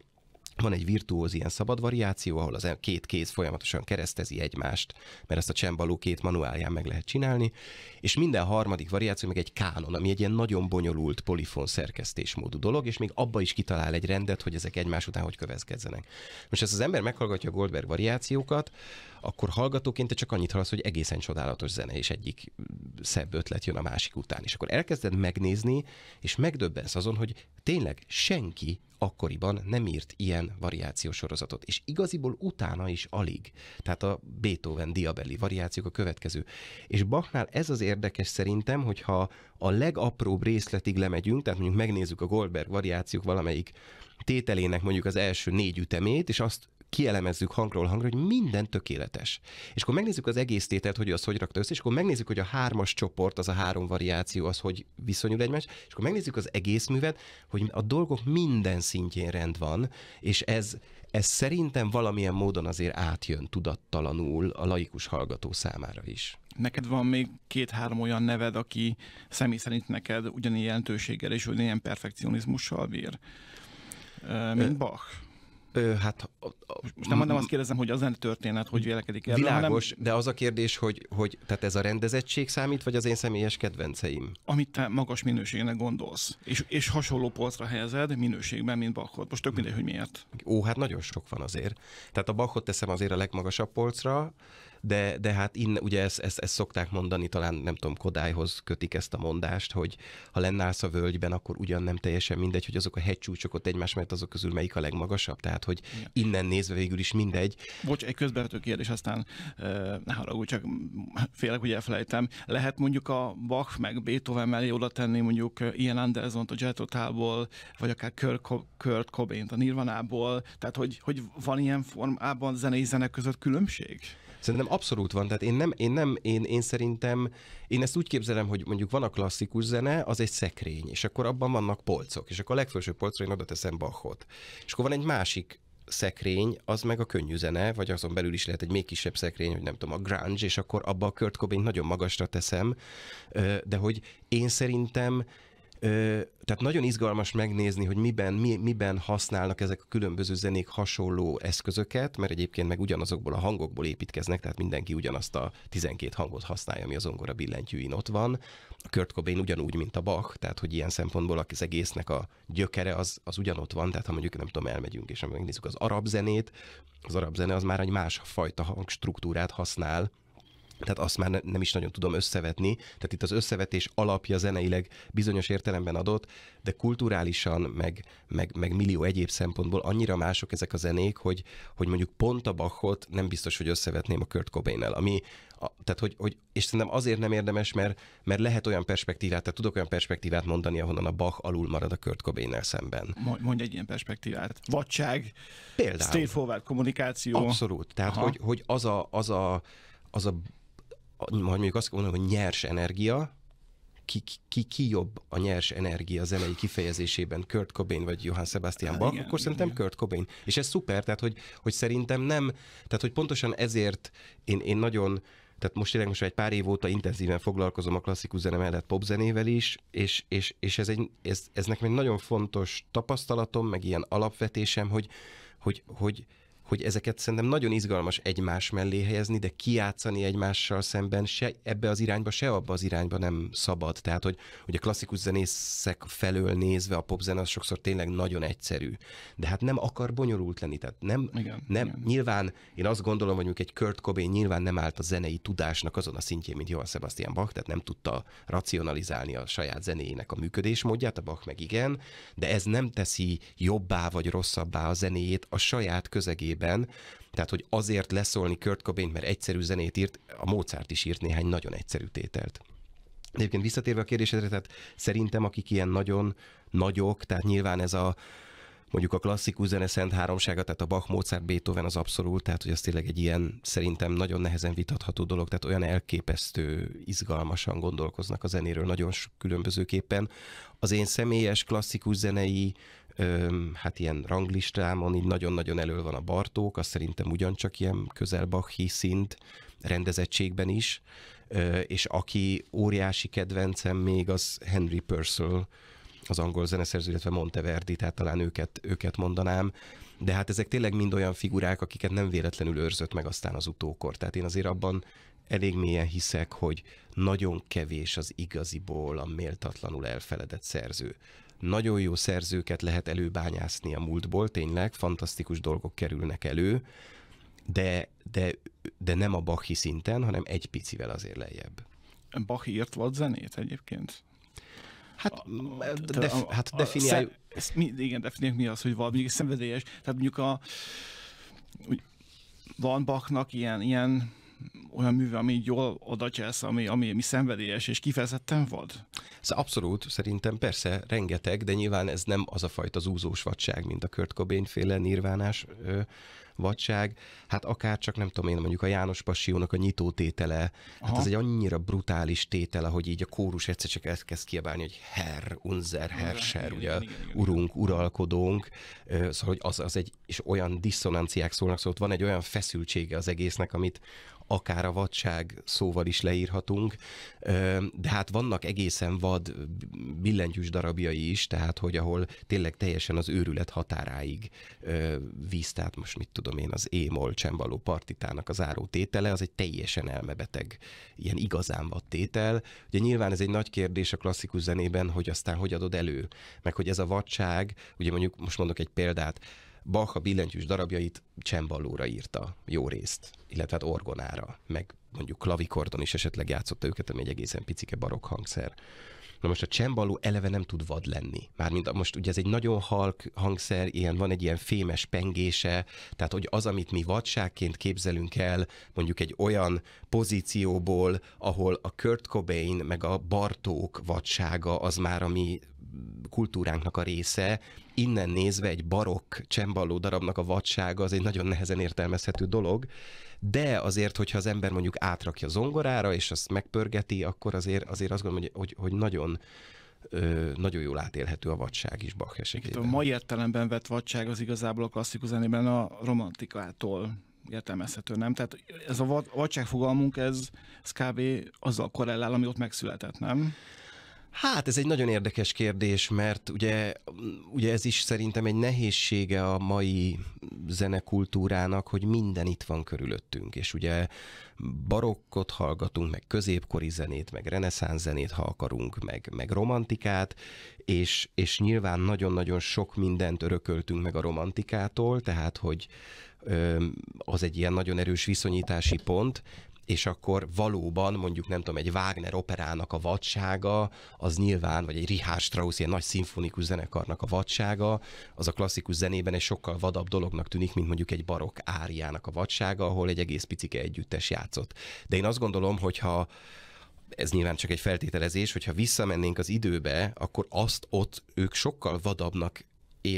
van egy virtuóz ilyen szabad variáció, ahol az e- két kéz folyamatosan keresztezi egymást, mert ezt a csembaló két manuálján meg lehet csinálni, és minden harmadik variáció meg egy kánon, ami egy ilyen nagyon bonyolult polifon szerkesztésmódú dolog, és még abba is kitalál egy rendet, hogy ezek egymás után hogy következzenek. Most ezt az ember meghallgatja a Goldberg variációkat, akkor hallgatóként te csak annyit hallasz, hogy egészen csodálatos zene, és egyik szebb ötlet jön a másik után. És akkor elkezded megnézni, és megdöbbensz azon, hogy tényleg senki akkoriban nem írt ilyen variációs sorozatot. És igaziból utána is alig. Tehát a Beethoven diabelli variációk a következő. És Bachnál ez az érdekes szerintem, hogyha a legapróbb részletig lemegyünk, tehát mondjuk megnézzük a Goldberg variációk valamelyik tételének mondjuk az első négy ütemét, és azt kielemezzük hangról hangra, hogy minden tökéletes. És akkor megnézzük az egész tételt, hogy az hogy rakta össze, és akkor megnézzük, hogy a hármas csoport, az a három variáció, az hogy viszonyul egymás, és akkor megnézzük az egész művet, hogy a dolgok minden szintjén rend van, és ez, ez szerintem valamilyen módon azért átjön tudattalanul a laikus hallgató számára is. Neked van még két-három olyan neved, aki személy szerint neked ugyanilyen jelentőséggel és ugyanilyen perfekcionizmussal bír, mint Bach? Ö, hát a, a, most nem, mondom, azt kérdezem, hogy az lenne történet, hogy vélekedik el. Világos, hanem... de az a kérdés, hogy, hogy tehát ez a rendezettség számít, vagy az én személyes kedvenceim? Amit te magas minőségnek gondolsz, és, és hasonló polcra helyezed minőségben, mint Bachot. Most tök mindegy, hogy miért. Ó, hát nagyon sok van azért. Tehát a Bachot teszem azért a legmagasabb polcra, de, de hát innen, ugye ezt, ezt, ezt szokták mondani, talán nem tudom, Kodályhoz kötik ezt a mondást, hogy ha lennálsz a völgyben, akkor ugyan nem teljesen mindegy, hogy azok a hegycsúcsok ott egymás mert azok közül melyik a legmagasabb, tehát hogy ja. innen nézve végül is mindegy. Bocs, egy közbevető kérdés, aztán ne haragudj, csak félek, hogy elfelejtem. Lehet mondjuk a Bach meg Beethoven mellé oda tenni mondjuk ilyen Anderson-t a Jethro vagy akár Kurt, Kurt Cobain-t a Nirvanából, tehát hogy, hogy van ilyen formában zenei zenek között különbség? Szerintem abszolút van, tehát én nem, én nem, én, én szerintem, én ezt úgy képzelem, hogy mondjuk van a klasszikus zene, az egy szekrény, és akkor abban vannak polcok, és akkor a legfelső polcra én oda teszem Bachot. És akkor van egy másik szekrény, az meg a könnyű zene, vagy azon belül is lehet egy még kisebb szekrény, hogy nem tudom, a grunge, és akkor abba a Kurt Cobain nagyon magasra teszem, de hogy én szerintem tehát nagyon izgalmas megnézni, hogy miben, mi, miben használnak ezek a különböző zenék hasonló eszközöket, mert egyébként meg ugyanazokból a hangokból építkeznek, tehát mindenki ugyanazt a 12 hangot használja, ami az ongora billentyűin ott van. A Kurt Cobain ugyanúgy, mint a Bach, tehát hogy ilyen szempontból az egésznek a gyökere az, az ugyanott van, tehát ha mondjuk nem tudom, elmegyünk és megnézzük az arab zenét, az arab zene az már egy más fajta hangstruktúrát használ, tehát azt már nem is nagyon tudom összevetni. Tehát itt az összevetés alapja zeneileg bizonyos értelemben adott, de kulturálisan, meg, meg, meg millió egyéb szempontból annyira mások ezek a zenék, hogy, hogy mondjuk pont a Bachot nem biztos, hogy összevetném a Kurt cobain ami, a, tehát hogy, hogy, és szerintem azért nem érdemes, mert, mert lehet olyan perspektívát, tehát tudok olyan perspektívát mondani, ahonnan a Bach alul marad a Kurt cobain szemben. Mondj egy ilyen perspektívát. Vadság, Például. straightforward kommunikáció. Abszolút. Tehát, Aha. hogy, hogy az a, az a az a hogy mondjuk azt mondom, hogy nyers energia, ki, ki, ki jobb a nyers energia zenei kifejezésében, Kurt Cobain vagy Johann Sebastian hát Bach, akkor igen, szerintem igen. Kurt Cobain. És ez szuper, tehát hogy, hogy szerintem nem, tehát hogy pontosan ezért én, én nagyon, tehát most tényleg most egy pár év óta intenzíven foglalkozom a klasszikus zene mellett popzenével is, és, és, és ez, egy, ez, ez nekem egy nagyon fontos tapasztalatom, meg ilyen alapvetésem, hogy, hogy, hogy hogy ezeket szerintem nagyon izgalmas egymás mellé helyezni, de kiátszani egymással szemben se ebbe az irányba, se abba az irányba nem szabad. Tehát, hogy, hogy a klasszikus zenészek felől nézve a popzen az sokszor tényleg nagyon egyszerű. De hát nem akar bonyolult lenni. Tehát nem, igen, nem igen. nyilván, én azt gondolom, hogy mondjuk egy Kurt Cobain nyilván nem állt a zenei tudásnak azon a szintjén, mint Johann Sebastian Bach, tehát nem tudta racionalizálni a saját zenéjének a működésmódját, a Bach meg igen, de ez nem teszi jobbá vagy rosszabbá a zenéjét a saját közegében zenében, tehát, hogy azért leszólni Kurt cobain mert egyszerű zenét írt, a Mozart is írt néhány nagyon egyszerű tételt. Egyébként visszatérve a kérdésedre, tehát szerintem akik ilyen nagyon nagyok, tehát nyilván ez a mondjuk a klasszikus zene szent háromsága, tehát a Bach, Mozart, Beethoven az abszolút, tehát hogy az tényleg egy ilyen szerintem nagyon nehezen vitatható dolog, tehát olyan elképesztő, izgalmasan gondolkoznak a zenéről nagyon különbözőképpen. Az én személyes klasszikus zenei hát ilyen ranglistámon így nagyon-nagyon elő van a Bartók, az szerintem ugyancsak ilyen Bachi szint rendezettségben is, és aki óriási kedvencem még az Henry Purcell, az angol zeneszerző, illetve Monteverdi, tehát talán őket, őket mondanám, de hát ezek tényleg mind olyan figurák, akiket nem véletlenül őrzött meg aztán az utókor. Tehát én azért abban elég mélyen hiszek, hogy nagyon kevés az igaziból a méltatlanul elfeledett szerző nagyon jó szerzőket lehet előbányászni a múltból, tényleg fantasztikus dolgok kerülnek elő, de, de, de nem a Bachi szinten, hanem egy picivel azért lejjebb. Bachi írt volt zenét egyébként? Hát, a, def, a, hát definiáljuk. A, szem, mi, igen, definiáljuk mi az, hogy valami szenvedélyes. Tehát mondjuk a, van Bachnak ilyen, ilyen olyan műve, ami így jól odatja ezt, ami, ami, ami szenvedélyes és kifejezetten vad? Ez abszolút, szerintem persze rengeteg, de nyilván ez nem az a fajta zúzós vadság, mint a Kurt Cobain féle nirvánás vadság, hát akár csak nem tudom én, mondjuk a János Passiónak a nyitó tétele, hát Aha. hát ez egy annyira brutális tétele, hogy így a kórus egyszer csak elkezd kiabálni, hogy herr, unzer, herrscher, ugye igen, igen, igen, urunk, uralkodónk, szóval hogy az, az egy, és olyan diszonanciák szólnak, szóval ott van egy olyan feszültsége az egésznek, amit akár a vadság szóval is leírhatunk, de hát vannak egészen vad billentyűs darabjai is, tehát hogy ahol tényleg teljesen az őrület határáig víz, tehát most mit tud tudom én, az émol csembaló partitának az tétele, az egy teljesen elmebeteg, ilyen igazán vad tétel. Ugye nyilván ez egy nagy kérdés a klasszikus zenében, hogy aztán hogy adod elő, meg hogy ez a vadság, ugye mondjuk most mondok egy példát, Bach a billentyűs darabjait csembalóra írta jó részt, illetve hát orgonára, meg mondjuk klavikordon is esetleg játszotta őket, ami egy egészen picike barokk hangszer. Na most a csembaló eleve nem tud vad lenni. Mármint most ugye ez egy nagyon halk hangszer, ilyen, van egy ilyen fémes pengése, tehát hogy az, amit mi vadságként képzelünk el, mondjuk egy olyan pozícióból, ahol a Kurt Cobain meg a Bartók vadsága az már a mi kultúránknak a része, innen nézve egy barokk csembaló darabnak a vadsága az egy nagyon nehezen értelmezhető dolog, de azért, hogyha az ember mondjuk átrakja zongorára, és azt megpörgeti, akkor azért, azért azt gondolom, hogy, hogy, hogy nagyon, ö, nagyon jól átélhető a vadság is Bach esetében. A mai értelemben vett vadság az igazából a klasszikus zenében a romantikától értelmezhető, nem? Tehát ez a vadság fogalmunk, ez, ez kb. azzal korrelál, ami ott megszületett, nem? Hát ez egy nagyon érdekes kérdés, mert ugye, ugye ez is szerintem egy nehézsége a mai zenekultúrának, hogy minden itt van körülöttünk, és ugye barokkot hallgatunk, meg középkori zenét, meg reneszánsz zenét, ha akarunk, meg, meg romantikát, és, és nyilván nagyon-nagyon sok mindent örököltünk meg a romantikától, tehát hogy az egy ilyen nagyon erős viszonyítási pont, és akkor valóban mondjuk nem tudom, egy Wagner operának a vadsága, az nyilván, vagy egy Richard Strauss, ilyen nagy szimfonikus zenekarnak a vadsága, az a klasszikus zenében egy sokkal vadabb dolognak tűnik, mint mondjuk egy barokk áriának a vadsága, ahol egy egész picike együttes játszott. De én azt gondolom, hogyha ez nyilván csak egy feltételezés, hogyha visszamennénk az időbe, akkor azt ott ők sokkal vadabbnak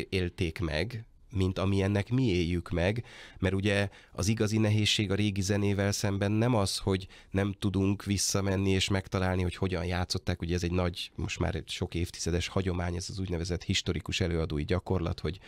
élték meg, mint ami ennek mi éljük meg, mert ugye az igazi nehézség a régi zenével szemben nem az, hogy nem tudunk visszamenni és megtalálni, hogy hogyan játszották, ugye ez egy nagy, most már sok évtizedes hagyomány, ez az úgynevezett historikus előadói gyakorlat, hogy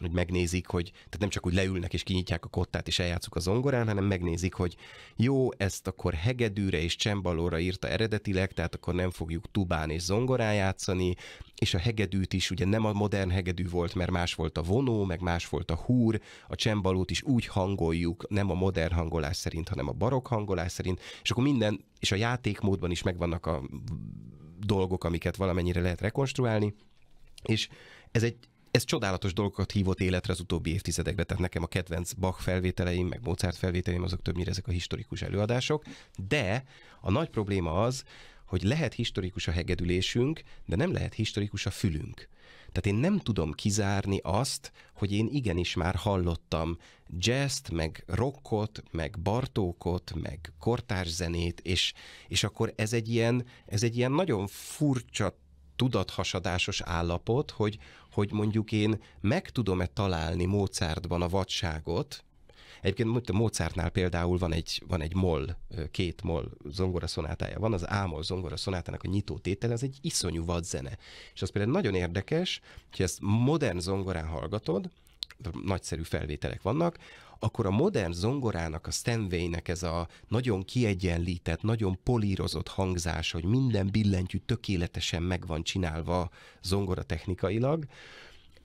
hogy megnézik, hogy tehát nem csak úgy leülnek és kinyitják a kottát és eljátszuk a zongorán, hanem megnézik, hogy jó, ezt akkor hegedűre és csembalóra írta eredetileg, tehát akkor nem fogjuk tubán és zongorán játszani, és a hegedűt is ugye nem a modern hegedű volt, mert más volt a vonó, meg más volt a húr, a csembalót is úgy hangoljuk, nem a modern hangolás szerint, hanem a barokk hangolás szerint, és akkor minden, és a játékmódban is megvannak a dolgok, amiket valamennyire lehet rekonstruálni, és ez egy ez csodálatos dolgokat hívott életre az utóbbi évtizedekben, tehát nekem a kedvenc Bach felvételeim, meg Mozart felvételeim, azok többnyire ezek a historikus előadások, de a nagy probléma az, hogy lehet historikus a hegedülésünk, de nem lehet historikus a fülünk. Tehát én nem tudom kizárni azt, hogy én igenis már hallottam jazzt, meg rockot, meg bartókot, meg kortárszenét, és, és akkor ez egy ilyen, ez egy ilyen nagyon furcsa tudathasadásos állapot, hogy, hogy mondjuk én meg tudom-e találni Mozartban a vadságot, Egyébként Mozartnál például van egy, van egy moll, két moll szonátája van, az ámol szonátának a nyitó tétele, ez egy iszonyú vadzene. És az például nagyon érdekes, hogy ezt modern zongorán hallgatod, nagyszerű felvételek vannak, akkor a modern zongorának, a stanway ez a nagyon kiegyenlített, nagyon polírozott hangzás, hogy minden billentyű tökéletesen meg van csinálva zongora technikailag,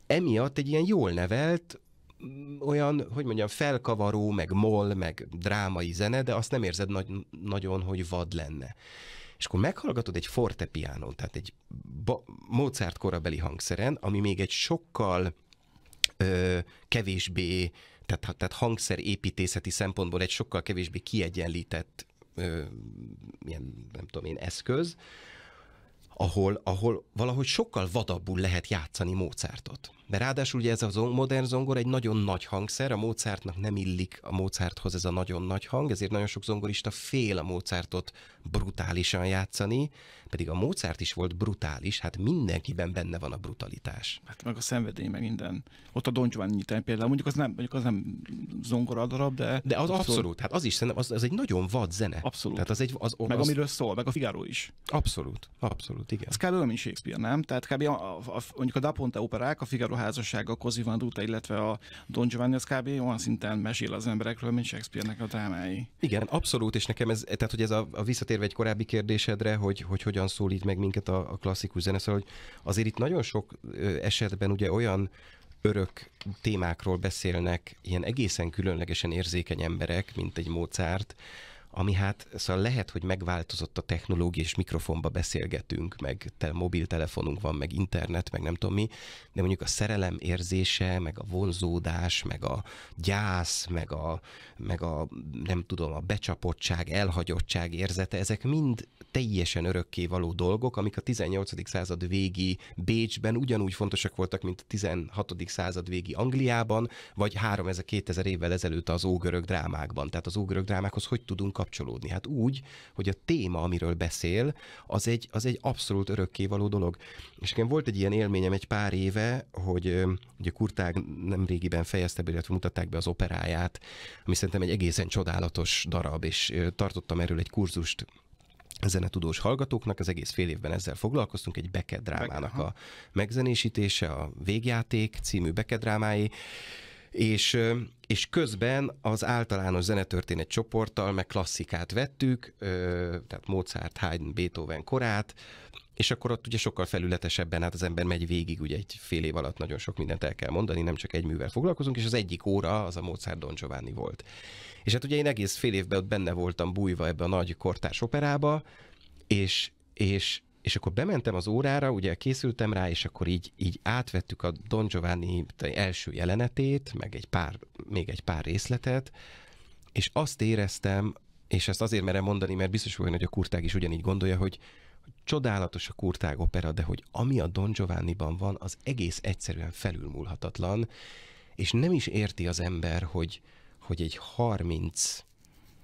emiatt egy ilyen jól nevelt, mm, olyan, hogy mondjam, felkavaró, meg moll, meg drámai zene, de azt nem érzed nagy, nagyon, hogy vad lenne. És akkor meghallgatod egy fortepiánon, tehát egy Mozart korabeli hangszeren, ami még egy sokkal ö, kevésbé tehát, tehát építészeti szempontból egy sokkal kevésbé kiegyenlített ö, ilyen, nem tudom én, eszköz, ahol, ahol valahogy sokkal vadabbul lehet játszani Mozartot. Mert ráadásul ugye ez a modern zongor egy nagyon nagy hangszer, a Mozartnak nem illik a Mozarthoz ez a nagyon nagy hang, ezért nagyon sok zongorista fél a Mozartot brutálisan játszani, pedig a Mozart is volt brutális, hát mindenkiben benne van a brutalitás. Hát meg a szenvedély, meg minden. Ott a Don Giovanni például, mondjuk az nem, mondjuk az nem zongora darab, de... De az abszolút, abszolút hát az is szerintem, az, az egy nagyon vad zene. Abszolút. Tehát az egy, az, az, meg az... amiről szól, meg a Figaro is. Abszolút, abszolút, igen. Ez kb. olyan, mint Shakespeare, nem? Tehát kb. A, a, a, mondjuk a Da Ponte operák, a Figaro házassága, a Cosi van Duta, illetve a Don Giovanni, az kb. olyan szinten mesél az emberekről, mint Shakespeare-nek a drámái. Igen, abszolút, és nekem ez, tehát hogy ez a, a visszatérve egy korábbi kérdésedre, hogy, hogy hogyan hogyan szólít meg minket a, a klasszikus zene, szóval hogy azért itt nagyon sok esetben ugye olyan örök témákról beszélnek ilyen egészen különlegesen érzékeny emberek, mint egy Mozart, ami hát, szóval lehet, hogy megváltozott a technológia, és mikrofonba beszélgetünk, meg te, mobiltelefonunk van, meg internet, meg nem tudom mi, de mondjuk a szerelem érzése, meg a vonzódás, meg a gyász, meg a, meg a nem tudom, a becsapottság, elhagyottság érzete, ezek mind teljesen örökké való dolgok, amik a 18. század végi Bécsben ugyanúgy fontosak voltak, mint a 16. század végi Angliában, vagy 3000 2000 évvel ezelőtt az ógörög drámákban. Tehát az ógörög drámákhoz hogy tudunk kapcsolódni? Hát úgy, hogy a téma, amiről beszél, az egy, az egy abszolút örökké való dolog. És nekem volt egy ilyen élményem egy pár éve, hogy ugye Kurtág nem régiben fejezte be, illetve mutatták be az operáját, ami szerintem egy egészen csodálatos darab, és tartottam erről egy kurzust zenetudós hallgatóknak, az egész fél évben ezzel foglalkoztunk, egy bekedrámának a megzenésítése, a Végjáték című bekedrámáé, és, és közben az általános zenetörténet csoporttal meg klasszikát vettük, tehát Mozart, Haydn, Beethoven korát, és akkor ott ugye sokkal felületesebben hát az ember megy végig, ugye egy fél év alatt nagyon sok mindent el kell mondani, nem csak egy művel foglalkozunk, és az egyik óra az a Mozart Don Giovanni volt. És hát ugye én egész fél évben ott benne voltam bújva ebbe a nagy kortárs operába, és, és, és akkor bementem az órára, ugye készültem rá, és akkor így, így átvettük a Don Giovanni első jelenetét, meg egy pár, még egy pár részletet, és azt éreztem, és ezt azért merem mondani, mert biztos vagyok, hogy a kurták is ugyanígy gondolja, hogy, Csodálatos a kurtág opera, de hogy ami a Don Giovanni-ban van, az egész egyszerűen felülmúlhatatlan, és nem is érti az ember, hogy, hogy egy 30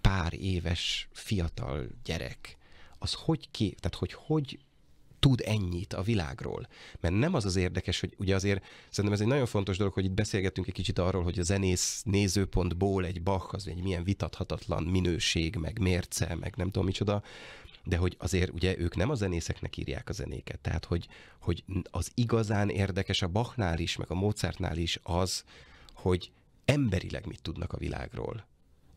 pár éves fiatal gyerek, az hogy ki, tehát hogy hogy tud ennyit a világról. Mert nem az az érdekes, hogy ugye azért szerintem ez egy nagyon fontos dolog, hogy itt beszélgetünk egy kicsit arról, hogy a zenész nézőpontból egy Bach az egy milyen vitathatatlan minőség, meg mérce, meg nem tudom micsoda, de hogy azért ugye ők nem a zenészeknek írják a zenéket, tehát hogy, hogy az igazán érdekes a Bachnál is, meg a Mozartnál is az, hogy emberileg mit tudnak a világról.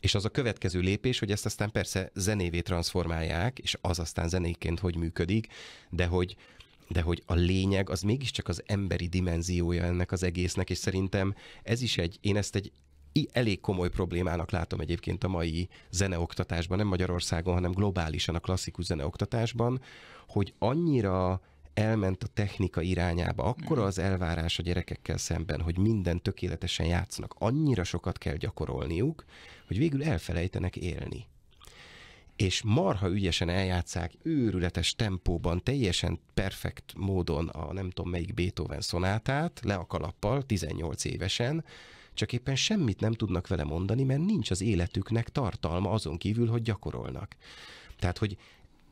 És az a következő lépés, hogy ezt aztán persze zenévé transformálják, és az aztán zenéként hogy működik, de hogy, de hogy a lényeg az mégiscsak az emberi dimenziója ennek az egésznek, és szerintem ez is egy, én ezt egy elég komoly problémának látom egyébként a mai zeneoktatásban, nem Magyarországon, hanem globálisan a klasszikus zeneoktatásban, hogy annyira elment a technika irányába, akkor mhm. az elvárás a gyerekekkel szemben, hogy minden tökéletesen játszanak, annyira sokat kell gyakorolniuk, hogy végül elfelejtenek élni és marha ügyesen eljátszák őrületes tempóban, teljesen perfekt módon a nem tudom melyik Beethoven szonátát, le a kalappal, 18 évesen, csak éppen semmit nem tudnak vele mondani, mert nincs az életüknek tartalma azon kívül, hogy gyakorolnak. Tehát, hogy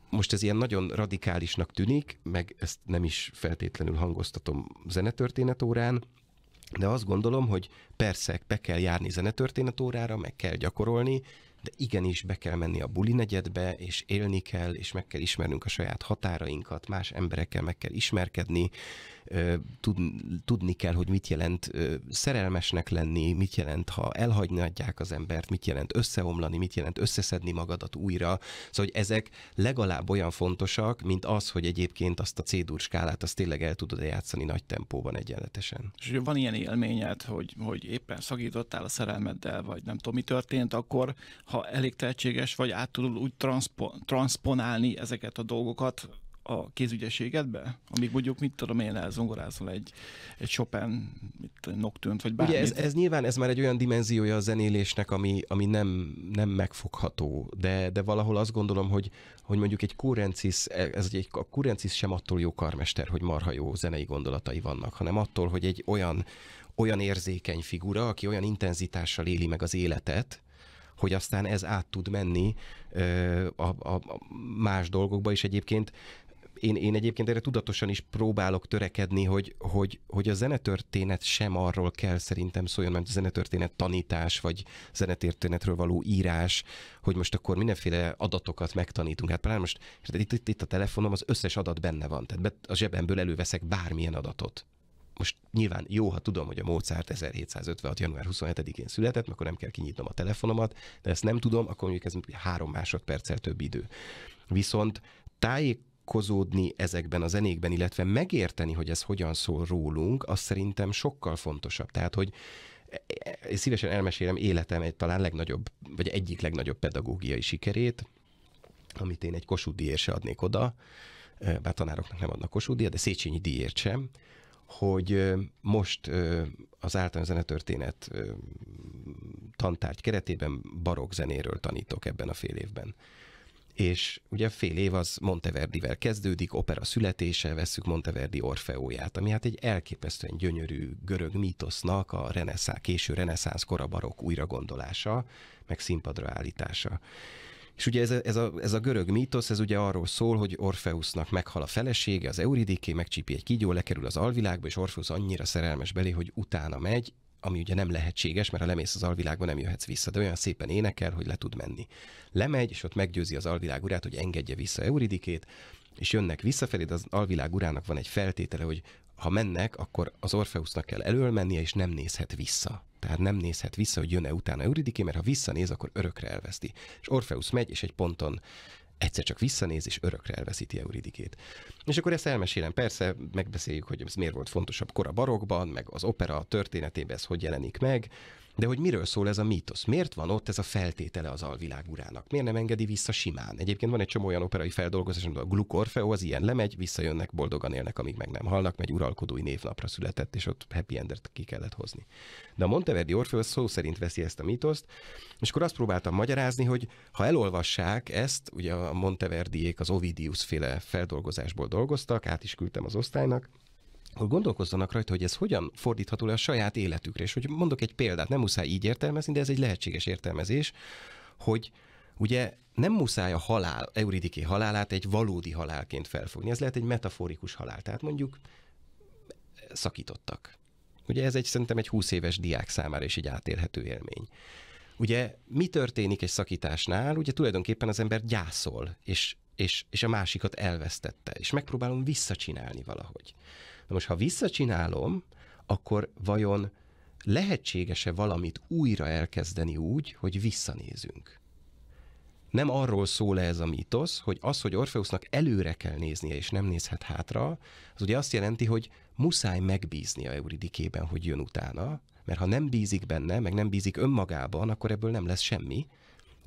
most ez ilyen nagyon radikálisnak tűnik, meg ezt nem is feltétlenül hangoztatom zenetörténet órán, de azt gondolom, hogy persze be kell járni zenetörténet órára, meg kell gyakorolni, de igenis be kell menni a buli negyedbe, és élni kell, és meg kell ismernünk a saját határainkat, más emberekkel meg kell ismerkedni, tud, tudni kell, hogy mit jelent szerelmesnek lenni, mit jelent, ha elhagyni adják az embert, mit jelent összeomlani, mit jelent összeszedni magadat újra. Szóval, hogy ezek legalább olyan fontosak, mint az, hogy egyébként azt a C-dur skálát, azt tényleg el tudod játszani nagy tempóban egyenletesen. És van ilyen élményed, hogy, hogy éppen szagítottál a szerelmeddel, vagy nem tudom, mi történt, akkor ha elég tehetséges vagy, át tudod úgy transzpo- transponálni ezeket a dolgokat, a kézügyességedbe? Amíg mondjuk, mit tudom én, elzongorázol egy, egy Chopin mit, tudom, nocturne vagy bármit. Ugye ez, ez, nyilván ez már egy olyan dimenziója a zenélésnek, ami, ami nem, nem megfogható, de, de valahol azt gondolom, hogy, hogy mondjuk egy kurencis, ez egy, a kurencis sem attól jó karmester, hogy marha jó zenei gondolatai vannak, hanem attól, hogy egy olyan, olyan érzékeny figura, aki olyan intenzitással éli meg az életet, hogy aztán ez át tud menni ö, a, a, a más dolgokba, is egyébként én, én egyébként erre tudatosan is próbálok törekedni, hogy, hogy, hogy a zenetörténet sem arról kell szerintem szóljon, mert a zenetörténet tanítás, vagy zenetörténetről való írás, hogy most akkor mindenféle adatokat megtanítunk. Hát pláne most itt, itt, itt a telefonom az összes adat benne van, tehát a zsebemből előveszek bármilyen adatot most nyilván jó, ha tudom, hogy a Mozart 1756. január 27-én született, akkor nem kell kinyitnom a telefonomat, de ezt nem tudom, akkor mondjuk ez három másodperccel több idő. Viszont tájék gondolkozódni ezekben a zenékben, illetve megérteni, hogy ez hogyan szól rólunk, az szerintem sokkal fontosabb. Tehát, hogy én e, e, szívesen elmesélem életem egy talán legnagyobb, vagy egyik legnagyobb pedagógiai sikerét, amit én egy Kossuth díjért se adnék oda, e, bár tanároknak nem adnak Kossuth díjat, de Széchenyi díjért sem, hogy most az általános zenetörténet tantárgy keretében barokk zenéről tanítok ebben a fél évben és ugye fél év az Monteverdivel kezdődik, opera születése, vesszük Monteverdi Orfeóját, ami hát egy elképesztően gyönyörű görög mítosznak a reneszá, késő reneszánsz korabarok újragondolása, meg színpadra állítása. És ugye ez a, ez, a, ez a görög mítosz, ez ugye arról szól, hogy Orfeusznak meghal a felesége, az Euridiké, megcsípi egy kígyó, lekerül az alvilágba, és Orfeusz annyira szerelmes belé, hogy utána megy, ami ugye nem lehetséges, mert ha lemész az alvilágba, nem jöhetsz vissza, de olyan szépen énekel, hogy le tud menni. Lemegy, és ott meggyőzi az alvilág urát, hogy engedje vissza Euridikét, és jönnek visszafelé, de az alvilág urának van egy feltétele, hogy ha mennek, akkor az Orfeusznak kell elől mennie, és nem nézhet vissza. Tehát nem nézhet vissza, hogy jön-e utána Euridiké, mert ha visszanéz, akkor örökre elveszti. És Orfeusz megy, és egy ponton egyszer csak visszanéz, és örökre elveszíti Euridikét. És akkor ezt elmesélem, persze megbeszéljük, hogy ez miért volt fontosabb kora barokban, meg az opera történetében ez hogy jelenik meg, de hogy miről szól ez a mítosz? Miért van ott ez a feltétele az alvilág urának? Miért nem engedi vissza simán? Egyébként van egy csomó olyan operai feldolgozás, amit a glukorfeó az ilyen lemegy, visszajönnek, boldogan élnek, amíg meg nem halnak, meg egy uralkodói névnapra született, és ott happy endert ki kellett hozni. De a Monteverdi Orfeó szó szerint veszi ezt a mítoszt, és akkor azt próbáltam magyarázni, hogy ha elolvassák ezt, ugye a Monteverdiék az Ovidius féle feldolgozásból dolgoztak, át is küldtem az osztálynak, hogy gondolkozzanak rajta, hogy ez hogyan fordítható le a saját életükre. És hogy mondok egy példát, nem muszáj így értelmezni, de ez egy lehetséges értelmezés, hogy Ugye nem muszáj a halál, Euridiké halálát egy valódi halálként felfogni. Ez lehet egy metaforikus halál. Tehát mondjuk szakítottak. Ugye ez egy szerintem egy 20 éves diák számára is egy átélhető élmény. Ugye mi történik egy szakításnál? Ugye tulajdonképpen az ember gyászol, és, és, és a másikat elvesztette, és megpróbálom visszacsinálni valahogy. Na most, ha visszacsinálom, akkor vajon lehetséges-e valamit újra elkezdeni úgy, hogy visszanézünk? Nem arról szól ez a mítosz, hogy az, hogy orfeusnak előre kell néznie, és nem nézhet hátra, az ugye azt jelenti, hogy muszáj a Euridikében, hogy jön utána, mert ha nem bízik benne, meg nem bízik önmagában, akkor ebből nem lesz semmi,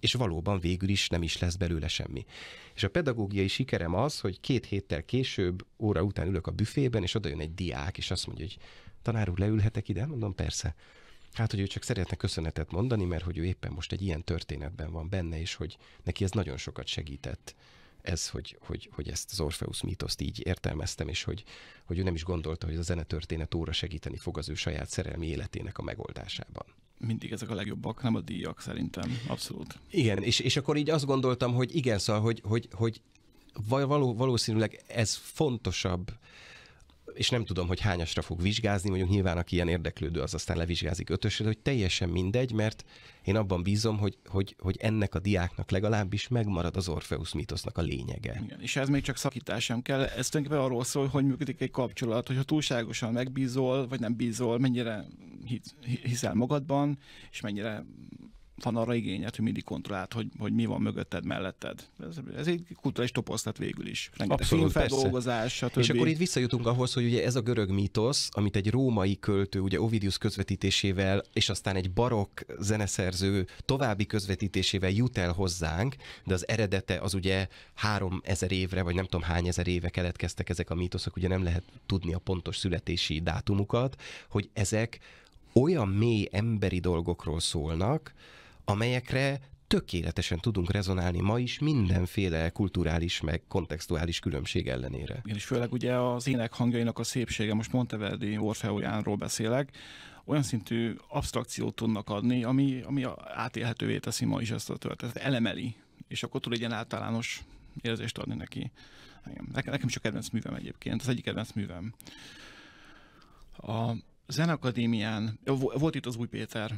és valóban végül is nem is lesz belőle semmi. És a pedagógiai sikerem az, hogy két héttel később, óra után ülök a büfében, és oda jön egy diák, és azt mondja, hogy tanár úr, leülhetek ide? Mondom, persze. Hát, hogy ő csak szeretne köszönetet mondani, mert hogy ő éppen most egy ilyen történetben van benne, és hogy neki ez nagyon sokat segített ez, hogy, hogy, hogy ezt az Orpheus mítoszt így értelmeztem, és hogy, hogy ő nem is gondolta, hogy a zenetörténet óra segíteni fog az ő saját szerelmi életének a megoldásában mindig ezek a legjobbak, nem a díjak szerintem, abszolút. Igen, és, és akkor így azt gondoltam, hogy igen, szóval, hogy, hogy, hogy való, valószínűleg ez fontosabb, és nem tudom, hogy hányasra fog vizsgázni, mondjuk nyilván aki ilyen érdeklődő, az aztán levizsgázik ötösre, de hogy teljesen mindegy, mert én abban bízom, hogy, hogy, hogy ennek a diáknak legalábbis megmarad az Orpheus mítosznak a lényege. Igen, és ez még csak szakítás sem kell, ez tulajdonképpen arról szól, hogy hogy működik egy kapcsolat, hogyha túlságosan megbízol, vagy nem bízol, mennyire hisz, hiszel magadban, és mennyire van arra igényed, hogy mindig kontrollált, hogy, hogy mi van mögötted, melletted. Ez, ez egy kulturális lett végül is. Abszolút, feldolgozás, stb. És akkor itt visszajutunk ahhoz, hogy ugye ez a görög mítosz, amit egy római költő, ugye Ovidius közvetítésével, és aztán egy barokk zeneszerző további közvetítésével jut el hozzánk, de az eredete az ugye három ezer évre, vagy nem tudom hány ezer éve keletkeztek ezek a mítoszok, ugye nem lehet tudni a pontos születési dátumukat, hogy ezek olyan mély emberi dolgokról szólnak, amelyekre tökéletesen tudunk rezonálni ma is mindenféle kulturális meg kontextuális különbség ellenére. És főleg ugye az ének hangjainak a szépsége, most Monteverdi Orfeójánról beszélek, olyan szintű abstrakciót tudnak adni, ami, ami átélhetővé teszi ma is ezt a történetet, elemeli, és akkor tud egy ilyen általános érzést adni neki. Nekem, nekem is a kedvenc művem egyébként, az egyik kedvenc művem. A Zenakadémián, volt itt az Új Péter,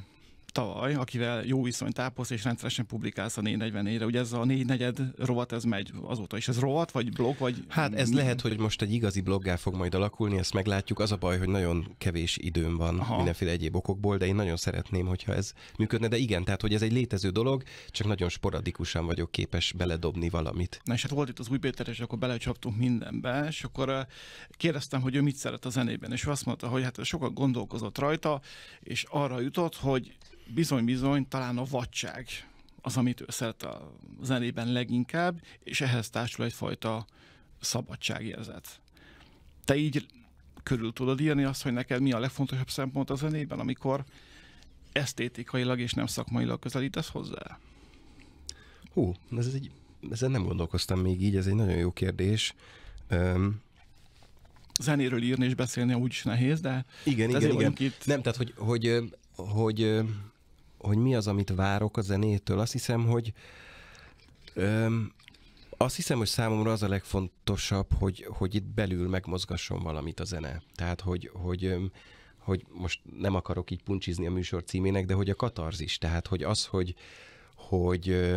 tavaly, akivel jó viszonyt ápolsz, és rendszeresen publikálsz a 444-re. Ugye ez a 44 rovat, ez megy azóta is. Ez rovat, vagy blog, vagy... Hát ez mi? lehet, hogy most egy igazi bloggá fog majd alakulni, ezt meglátjuk. Az a baj, hogy nagyon kevés időm van Aha. mindenféle egyéb okokból, de én nagyon szeretném, hogyha ez működne. De igen, tehát hogy ez egy létező dolog, csak nagyon sporadikusan vagyok képes beledobni valamit. Na és hát volt itt az új Péter, és akkor belecsaptunk mindenbe, és akkor eh, kérdeztem, hogy ő mit szeret a zenében, és ő azt mondta, hogy hát sokat gondolkozott rajta, és arra jutott, hogy bizony-bizony talán a vadság az, amit ő szeret a zenében leginkább, és ehhez társul egyfajta szabadságérzet. Te így körül tudod írni azt, hogy neked mi a legfontosabb szempont a zenében, amikor esztétikailag és nem szakmailag közelítesz hozzá? Hú, ez egy, ezzel nem gondolkoztam még így, ez egy nagyon jó kérdés. Um, Zenéről írni és beszélni úgyis nehéz, de... Igen, igen, igen. Itt... Nem, tehát hogy, hogy, hogy, hogy hogy mi az, amit várok a zenétől. Azt hiszem, hogy öm, azt hiszem, hogy számomra az a legfontosabb, hogy, hogy itt belül megmozgasson valamit a zene. Tehát, hogy, hogy öm, hogy most nem akarok így puncsizni a műsor címének, de hogy a katarzis, tehát hogy az, hogy, hogy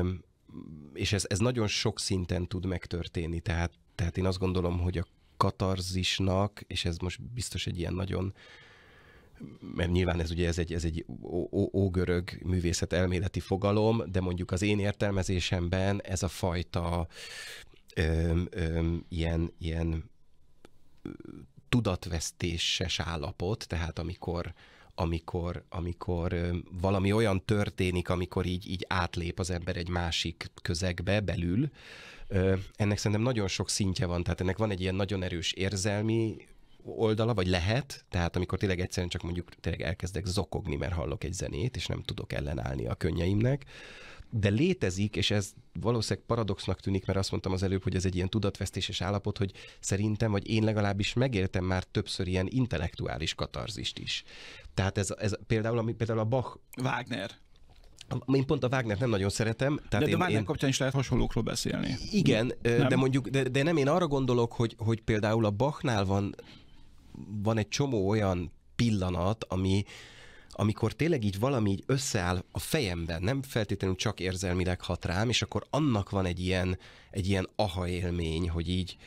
és ez, ez nagyon sok szinten tud megtörténni, tehát, tehát én azt gondolom, hogy a katarzisnak, és ez most biztos egy ilyen nagyon mert nyilván ez ugye ez egy, ez egy ógörög művészet elméleti fogalom, de mondjuk az én értelmezésemben ez a fajta öm, öm, ilyen, ilyen tudatvesztéses állapot, tehát amikor, amikor, amikor valami olyan történik, amikor így, így átlép az ember egy másik közegbe belül. Ennek szerintem nagyon sok szintje van, tehát ennek van egy ilyen nagyon erős érzelmi oldala, vagy lehet, tehát amikor tényleg egyszerűen csak mondjuk tényleg elkezdek zokogni, mert hallok egy zenét, és nem tudok ellenállni a könnyeimnek, de létezik, és ez valószínűleg paradoxnak tűnik, mert azt mondtam az előbb, hogy ez egy ilyen tudatvesztéses állapot, hogy szerintem, vagy én legalábbis megértem már többször ilyen intellektuális katarzist is. Tehát ez, ez például, ami, például a Bach... Wagner. Én pont a Wagner nem nagyon szeretem. Tehát de, de Wagner én... kapcsán is lehet hasonlókról beszélni. Igen, nem? de mondjuk, de, de nem én arra gondolok, hogy, hogy például a Bachnál van van egy csomó olyan pillanat, ami, amikor tényleg így valami így összeáll a fejemben, nem feltétlenül csak érzelmileg hat rám, és akkor annak van egy ilyen, egy ilyen aha élmény, hogy így,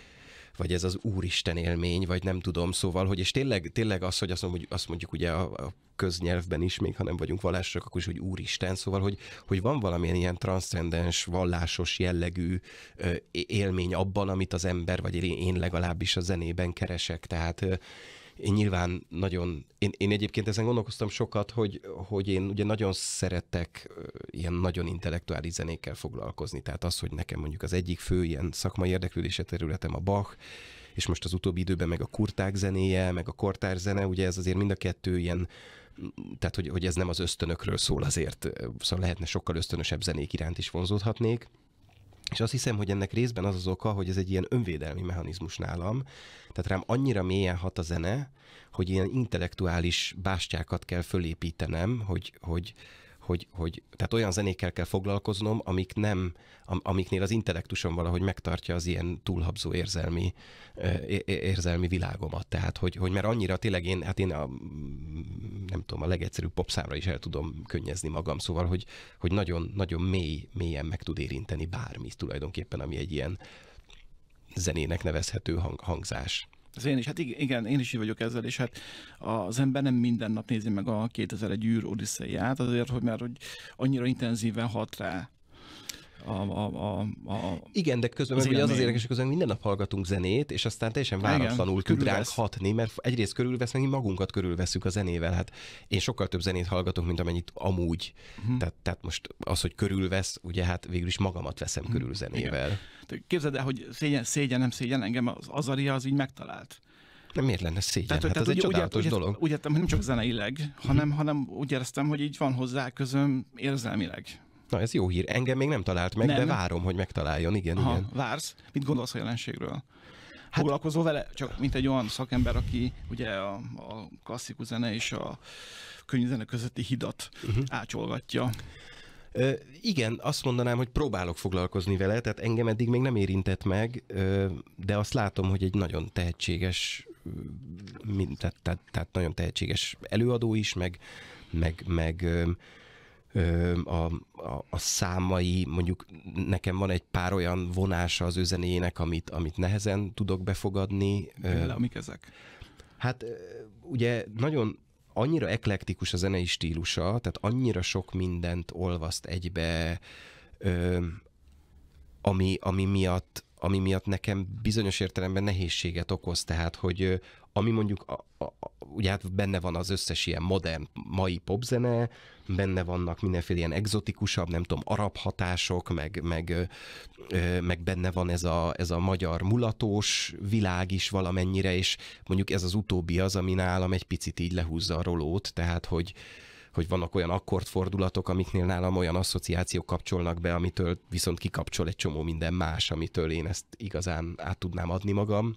vagy ez az úristen élmény, vagy nem tudom, szóval, hogy és tényleg, tényleg az, hogy azt mondjuk, azt mondjuk ugye a, a köznyelvben is, még ha nem vagyunk vallásosak, akkor is, hogy Úristen, szóval, hogy, hogy van valamilyen ilyen transzcendens, vallásos jellegű ö, élmény abban, amit az ember, vagy én legalábbis a zenében keresek, tehát ö, én nyilván nagyon, én, én egyébként ezen gondolkoztam sokat, hogy, hogy én ugye nagyon szeretek ilyen nagyon intellektuális zenékkel foglalkozni, tehát az, hogy nekem mondjuk az egyik fő ilyen szakmai érdeklődése területem a Bach, és most az utóbbi időben meg a kurták zenéje, meg a kortár zene, ugye ez azért mind a kettő ilyen tehát hogy, hogy ez nem az ösztönökről szól azért, szóval lehetne sokkal ösztönösebb zenék iránt is vonzódhatnék. És azt hiszem, hogy ennek részben az az oka, hogy ez egy ilyen önvédelmi mechanizmus nálam, tehát rám annyira mélyen hat a zene, hogy ilyen intellektuális bástyákat kell fölépítenem, hogy, hogy, hogy, hogy tehát olyan zenékkel kell foglalkoznom, amik nem, am, amiknél az intellektusom valahogy megtartja az ilyen túlhabzó érzelmi, érzelmi világomat. Tehát, hogy, hogy mert annyira tényleg én, hát én a, nem tudom, a legegyszerűbb popszámra is el tudom könnyezni magam, szóval, hogy, hogy nagyon, nagyon mély, mélyen meg tud érinteni bármi tulajdonképpen, ami egy ilyen zenének nevezhető hang, hangzás. Ez én is, hát igen, én is így vagyok ezzel, és hát az ember nem minden nap nézi meg a 2001 űr odisszeiát, azért, hogy mert hogy annyira intenzíven hat rá a, a, a, a Igen, de közben az, meg az az érdekes, hogy közben minden nap hallgatunk zenét, és aztán teljesen váratlanul tud ránk hatni, mert egyrészt körülvesz, meg magunkat körülveszünk a zenével. Hát én sokkal több zenét hallgatok, mint amennyit amúgy. Hmm. Tehát, tehát most az, hogy körülvesz, ugye hát végül is magamat veszem hmm. körül zenével. Igen. Képzeld el, hogy szégyen, szégyen, nem szégyen, engem az azaria az így megtalált. Nem miért lenne szégyen? Tehát, hát tehát ez egy egy csodálatos úgy, dolog. Úgy értem, hogy nem csak *laughs* zeneileg, hanem, hanem úgy éreztem, hogy így van hozzá közöm érzelmileg. Na ez jó hír. Engem még nem talált meg, nem. de várom, hogy megtaláljon. Igen, Aha, igen. Vársz? Mit gondolsz a jelenségről? Hát, Foglalkozó vele? Csak mint egy olyan szakember, aki ugye a, a klasszikus zene és a könyvzene közötti hidat uh-huh. ácsolgatja. Ö, igen, azt mondanám, hogy próbálok foglalkozni vele, tehát engem eddig még nem érintett meg, ö, de azt látom, hogy egy nagyon tehetséges, tehát, tehát, tehát nagyon tehetséges előadó is, meg, meg, meg a, a, a számai, mondjuk nekem van egy pár olyan vonása az ő zenéjének, amit, amit nehezen tudok befogadni. Például amik ezek? Hát ugye nagyon annyira eklektikus a zenei stílusa, tehát annyira sok mindent olvaszt egybe, ami, ami miatt ami miatt nekem bizonyos értelemben nehézséget okoz, tehát hogy ami mondjuk a, a, ugye hát benne van az összes ilyen modern mai popzene, benne vannak mindenféle ilyen egzotikusabb, nem tudom, arab hatások, meg, meg, meg benne van ez a, ez a magyar mulatós világ is valamennyire, és mondjuk ez az utóbbi az, ami nálam egy picit így lehúzza a rolót, tehát hogy, hogy vannak olyan akkordfordulatok, amiknél nálam olyan asszociációk kapcsolnak be, amitől viszont kikapcsol egy csomó minden más, amitől én ezt igazán át tudnám adni magam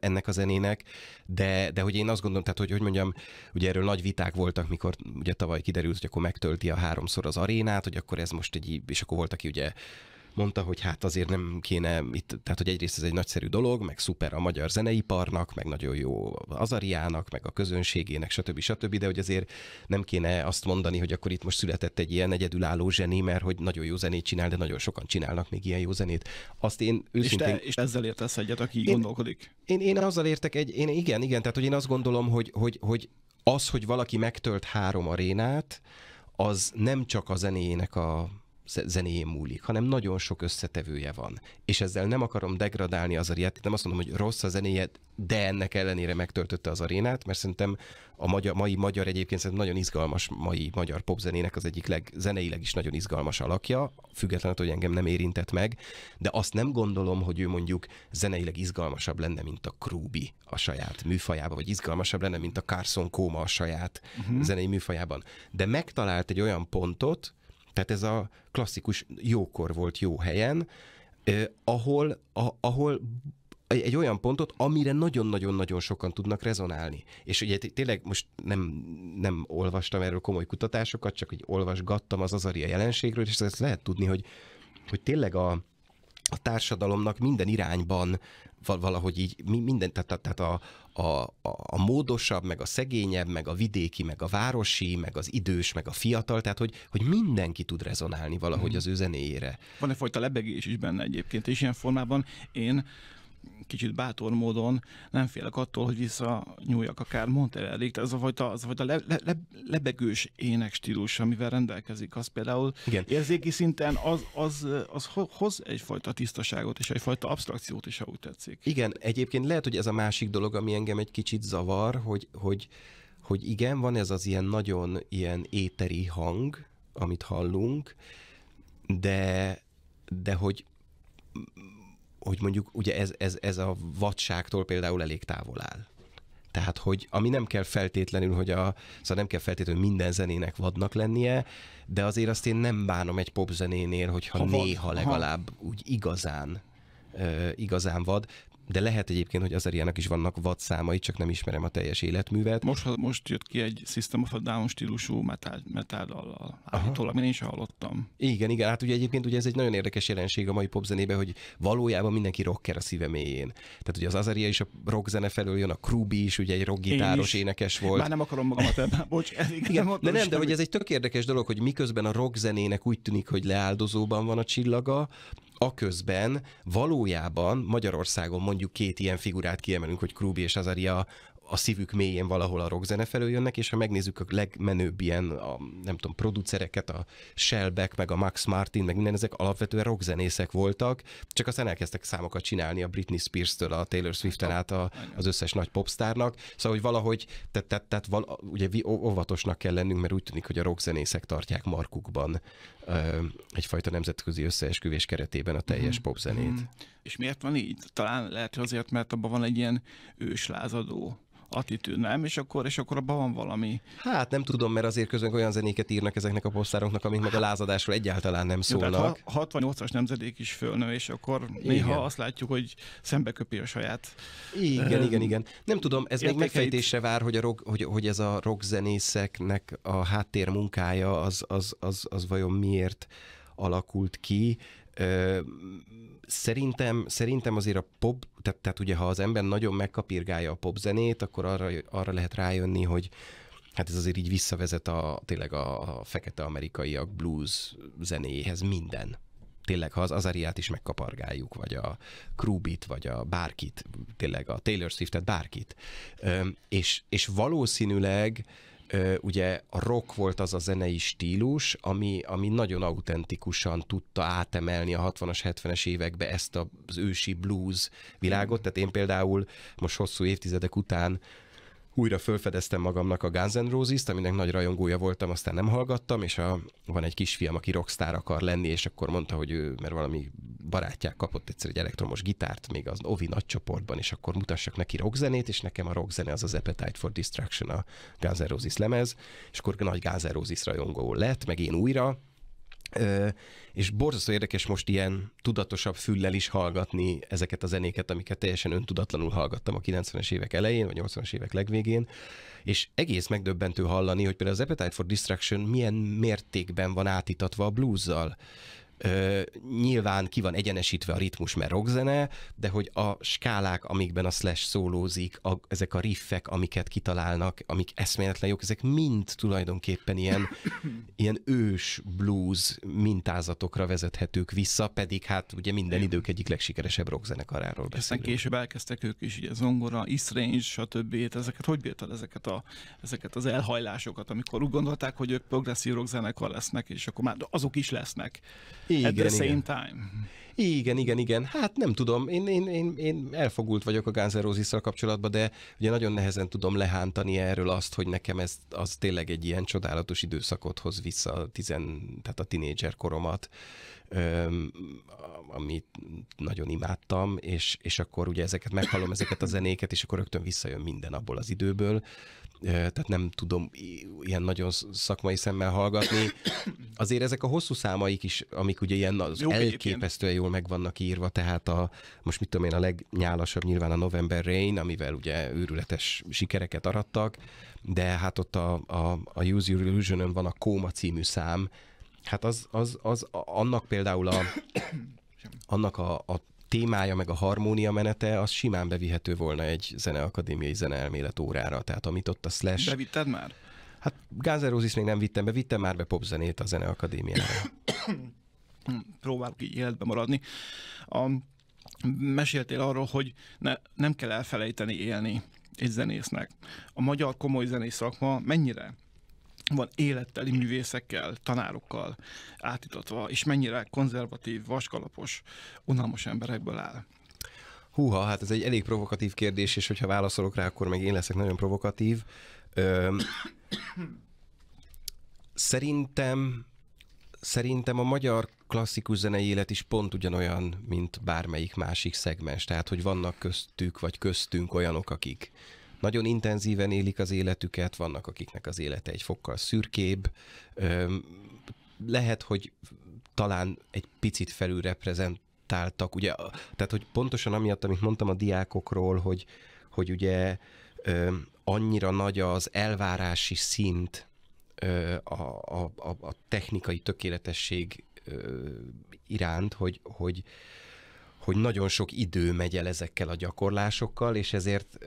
ennek a zenének, de, de hogy én azt gondolom, tehát hogy, hogy mondjam, ugye erről nagy viták voltak, mikor ugye tavaly kiderült, hogy akkor megtölti a háromszor az arénát, hogy akkor ez most egy, és akkor volt, aki ugye mondta, hogy hát azért nem kéne itt, tehát hogy egyrészt ez egy nagyszerű dolog, meg szuper a magyar zeneiparnak, meg nagyon jó az Ariának, meg a közönségének, stb. stb. De hogy azért nem kéne azt mondani, hogy akkor itt most született egy ilyen egyedülálló zseni, mert hogy nagyon jó zenét csinál, de nagyon sokan csinálnak még ilyen jó zenét. Azt én őszintén... És, te, és ezzel értesz egyet, aki én, gondolkodik? Én, én, én azzal értek egy... Én, igen, igen, tehát hogy én azt gondolom, hogy, hogy, hogy az, hogy valaki megtölt három arénát, az nem csak a zenéjének a zenéjén múlik, hanem nagyon sok összetevője van. És ezzel nem akarom degradálni az arénát, nem azt mondom, hogy rossz a zenéje, de ennek ellenére megtöltötte az arénát, mert szerintem a magyar, mai magyar egyébként szerintem nagyon izgalmas mai magyar popzenének az egyik leg, zeneileg is nagyon izgalmas alakja, függetlenül, hogy engem nem érintett meg, de azt nem gondolom, hogy ő mondjuk zeneileg izgalmasabb lenne, mint a Krúbi a saját műfajában, vagy izgalmasabb lenne, mint a Carson Kóma a saját uh-huh. zenei műfajában. De megtalált egy olyan pontot, tehát ez a klasszikus jókor volt jó helyen, eh, ahol, a, ahol egy, olyan pontot, amire nagyon-nagyon-nagyon sokan tudnak rezonálni. És ugye tényleg most nem, nem olvastam erről komoly kutatásokat, csak hogy olvasgattam az azaria jelenségről, és ezt lehet tudni, hogy, hogy tényleg a, a társadalomnak minden irányban valahogy így minden, tehát, tehát a, a, a, a módosabb, meg a szegényebb, meg a vidéki, meg a városi, meg az idős, meg a fiatal, tehát hogy, hogy mindenki tud rezonálni valahogy hmm. az ő zenéjére. Van egyfajta lebegés is benne egyébként, és ilyen formában én kicsit bátor módon nem félek attól, hogy vissza nyúljak akár Monterellig. Tehát az a fajta, az a fajta le, le, le, lebegős stílus, amivel rendelkezik, az például Igen. érzéki szinten az, az, az hoz egyfajta tisztaságot és egyfajta abstrakciót is, ha úgy tetszik. Igen, egyébként lehet, hogy ez a másik dolog, ami engem egy kicsit zavar, hogy, hogy hogy igen, van ez az ilyen nagyon ilyen éteri hang, amit hallunk, de, de hogy hogy mondjuk ugye ez, ez, ez a vadságtól például elég távol áll. Tehát, hogy ami nem kell feltétlenül, hogy a, szóval nem kell feltétlenül minden zenének vadnak lennie, de azért azt én nem bánom egy popzenénél, hogyha ha néha vad, legalább ha. úgy igazán uh, igazán vad de lehet egyébként, hogy az Ariának is vannak vad számai, csak nem ismerem a teljes életművet. Most, most jött ki egy System of a Down stílusú metal, metal dallal. Állítólag én is hallottam. Igen, igen. Hát ugye egyébként ugye ez egy nagyon érdekes jelenség a mai popzenében, hogy valójában mindenki rocker a szíve mélyén. Tehát ugye az Azaria is a rock zene felől jön, a Krubi is ugye egy rockgitáros énekes volt. Már nem akarom magamat ebben, *laughs* bocs. Igen, de nem, de hogy ez egy tök érdekes dolog, hogy miközben a rock zenének úgy tűnik, hogy leáldozóban van a csillaga, aközben valójában Magyarországon mondjuk két ilyen figurát kiemelünk, hogy Krúbi és Azaria a szívük mélyén valahol a rockzene felől jönnek, és ha megnézzük a legmenőbb ilyen, a, nem tudom, producereket, a Shellback, meg a Max Martin, meg minden, ezek alapvetően rockzenészek voltak, csak aztán elkezdtek számokat csinálni a Britney Spears-től, a Taylor Swift-en át a, az összes nagy popstárnak, szóval, hogy valahogy, tehát, tehát, tehát vala, ugye óvatosnak kell lennünk, mert úgy tűnik, hogy a rockzenészek tartják markukban ö, egyfajta nemzetközi összeesküvés keretében a teljes mm. popzenét. Mm. És miért van így? Talán lehet azért, mert abban van egy ilyen őslázadó attitűd, nem? És akkor, és akkor abban van valami. Hát nem tudom, mert azért közben olyan zenéket írnak ezeknek a posztároknak, amik meg a lázadásról egyáltalán nem szólnak. Jó, ha 68-as nemzedék is fölnő, és akkor igen. néha azt látjuk, hogy szembeköpi a saját. Igen, um, igen, igen. Nem tudom, ez még megfejtésre vár, hogy, a rock, hogy, hogy ez a zenészeknek a háttér munkája az, az, az, az vajon miért alakult ki, szerintem, szerintem azért a pop, tehát, tehát ugye ha az ember nagyon megkapirgálja a popzenét, akkor arra, arra lehet rájönni, hogy hát ez azért így visszavezet a, tényleg a, a fekete amerikaiak blues zenéhez minden tényleg, ha az Azariát is megkapargáljuk, vagy a Krubit, vagy a bárkit, tényleg a Taylor Swiftet, bárkit. Ö, és, és valószínűleg ugye a rock volt az a zenei stílus, ami, ami nagyon autentikusan tudta átemelni a 60-as, 70-es évekbe ezt az ősi blues világot. Tehát én például most hosszú évtizedek után újra fölfedeztem magamnak a Guns N' Roses-t, aminek nagy rajongója voltam, aztán nem hallgattam, és a, van egy kisfiam, aki rockstar akar lenni, és akkor mondta, hogy ő, mert valami barátják kapott egyszer egy elektromos gitárt, még az Ovi csoportban, és akkor mutassak neki rockzenét, és nekem a rockzene az az Appetite for Destruction, a Guns N' Roses lemez, és akkor nagy Guns N' Roses rajongó lett, meg én újra, és borzasztó érdekes most ilyen tudatosabb füllel is hallgatni ezeket a zenéket, amiket teljesen öntudatlanul hallgattam a 90-es évek elején, vagy 80-as évek legvégén, és egész megdöbbentő hallani, hogy például az Appetite for Destruction milyen mértékben van átítatva a bluessal. Ö, nyilván ki van egyenesítve a ritmus, mert rockzene, de hogy a skálák, amikben a slash szólózik, a, ezek a riffek, amiket kitalálnak, amik eszméletlen jók, ezek mind tulajdonképpen ilyen, *coughs* ilyen ős blues mintázatokra vezethetők vissza, pedig hát ugye minden idők egyik legsikeresebb rockzenekaráról beszélünk. Aztán később elkezdtek ők is, ugye zongora, Istrange, stb. Ezeket hogy bírtad ezeket, a, ezeket az elhajlásokat, amikor úgy gondolták, hogy ők progresszív rockzenekar lesznek, és akkor már azok is lesznek igen, at the same igen. time. Igen, igen, igen. Hát nem tudom, én, én, én, én elfogult vagyok a Guns kapcsolatban, de ugye nagyon nehezen tudom lehántani erről azt, hogy nekem ez az tényleg egy ilyen csodálatos időszakot hoz vissza, a tizen, tehát a tinédzser koromat, öm, amit nagyon imádtam, és, és akkor ugye ezeket meghallom, ezeket a zenéket, és akkor rögtön visszajön minden abból az időből tehát nem tudom ilyen nagyon szakmai szemmel hallgatni. Azért ezek a hosszú számaik is, amik ugye ilyen az Jó, elképesztően jól meg vannak írva, tehát a, most mit tudom én, a legnyálasabb nyilván a November Rain, amivel ugye őrületes sikereket arattak, de hát ott a, a, a Use Your illusion van a Kóma című szám, hát az, az, az, az annak például a *coughs* annak a, a témája, meg a harmónia menete, az simán bevihető volna egy zeneakadémiai zeneelmélet órára. Tehát amit ott a Slash... Bevitted már? Hát Gázerózis még nem vittem be, vittem már be popzenét a zeneakadémiára. *coughs* Próbálok így életbe maradni. A, meséltél arról, hogy ne, nem kell elfelejteni élni egy zenésznek. A magyar komoly zenész szakma mennyire van életteli művészekkel, tanárokkal átítatva, és mennyire konzervatív, vaskalapos, unalmas emberekből áll. Húha, hát ez egy elég provokatív kérdés, és hogyha válaszolok rá, akkor meg én leszek nagyon provokatív. Ö, szerintem szerintem a magyar klasszikus zenei élet is pont ugyanolyan, mint bármelyik másik szegmens. Tehát, hogy vannak köztük, vagy köztünk olyanok, akik nagyon intenzíven élik az életüket, vannak akiknek az élete egy fokkal szürkébb, lehet, hogy talán egy picit felül reprezentáltak, ugye, tehát hogy pontosan amiatt, amit mondtam a diákokról, hogy, hogy ugye annyira nagy az elvárási szint a, a, a, a technikai tökéletesség iránt, hogy, hogy, hogy nagyon sok idő megy el ezekkel a gyakorlásokkal, és ezért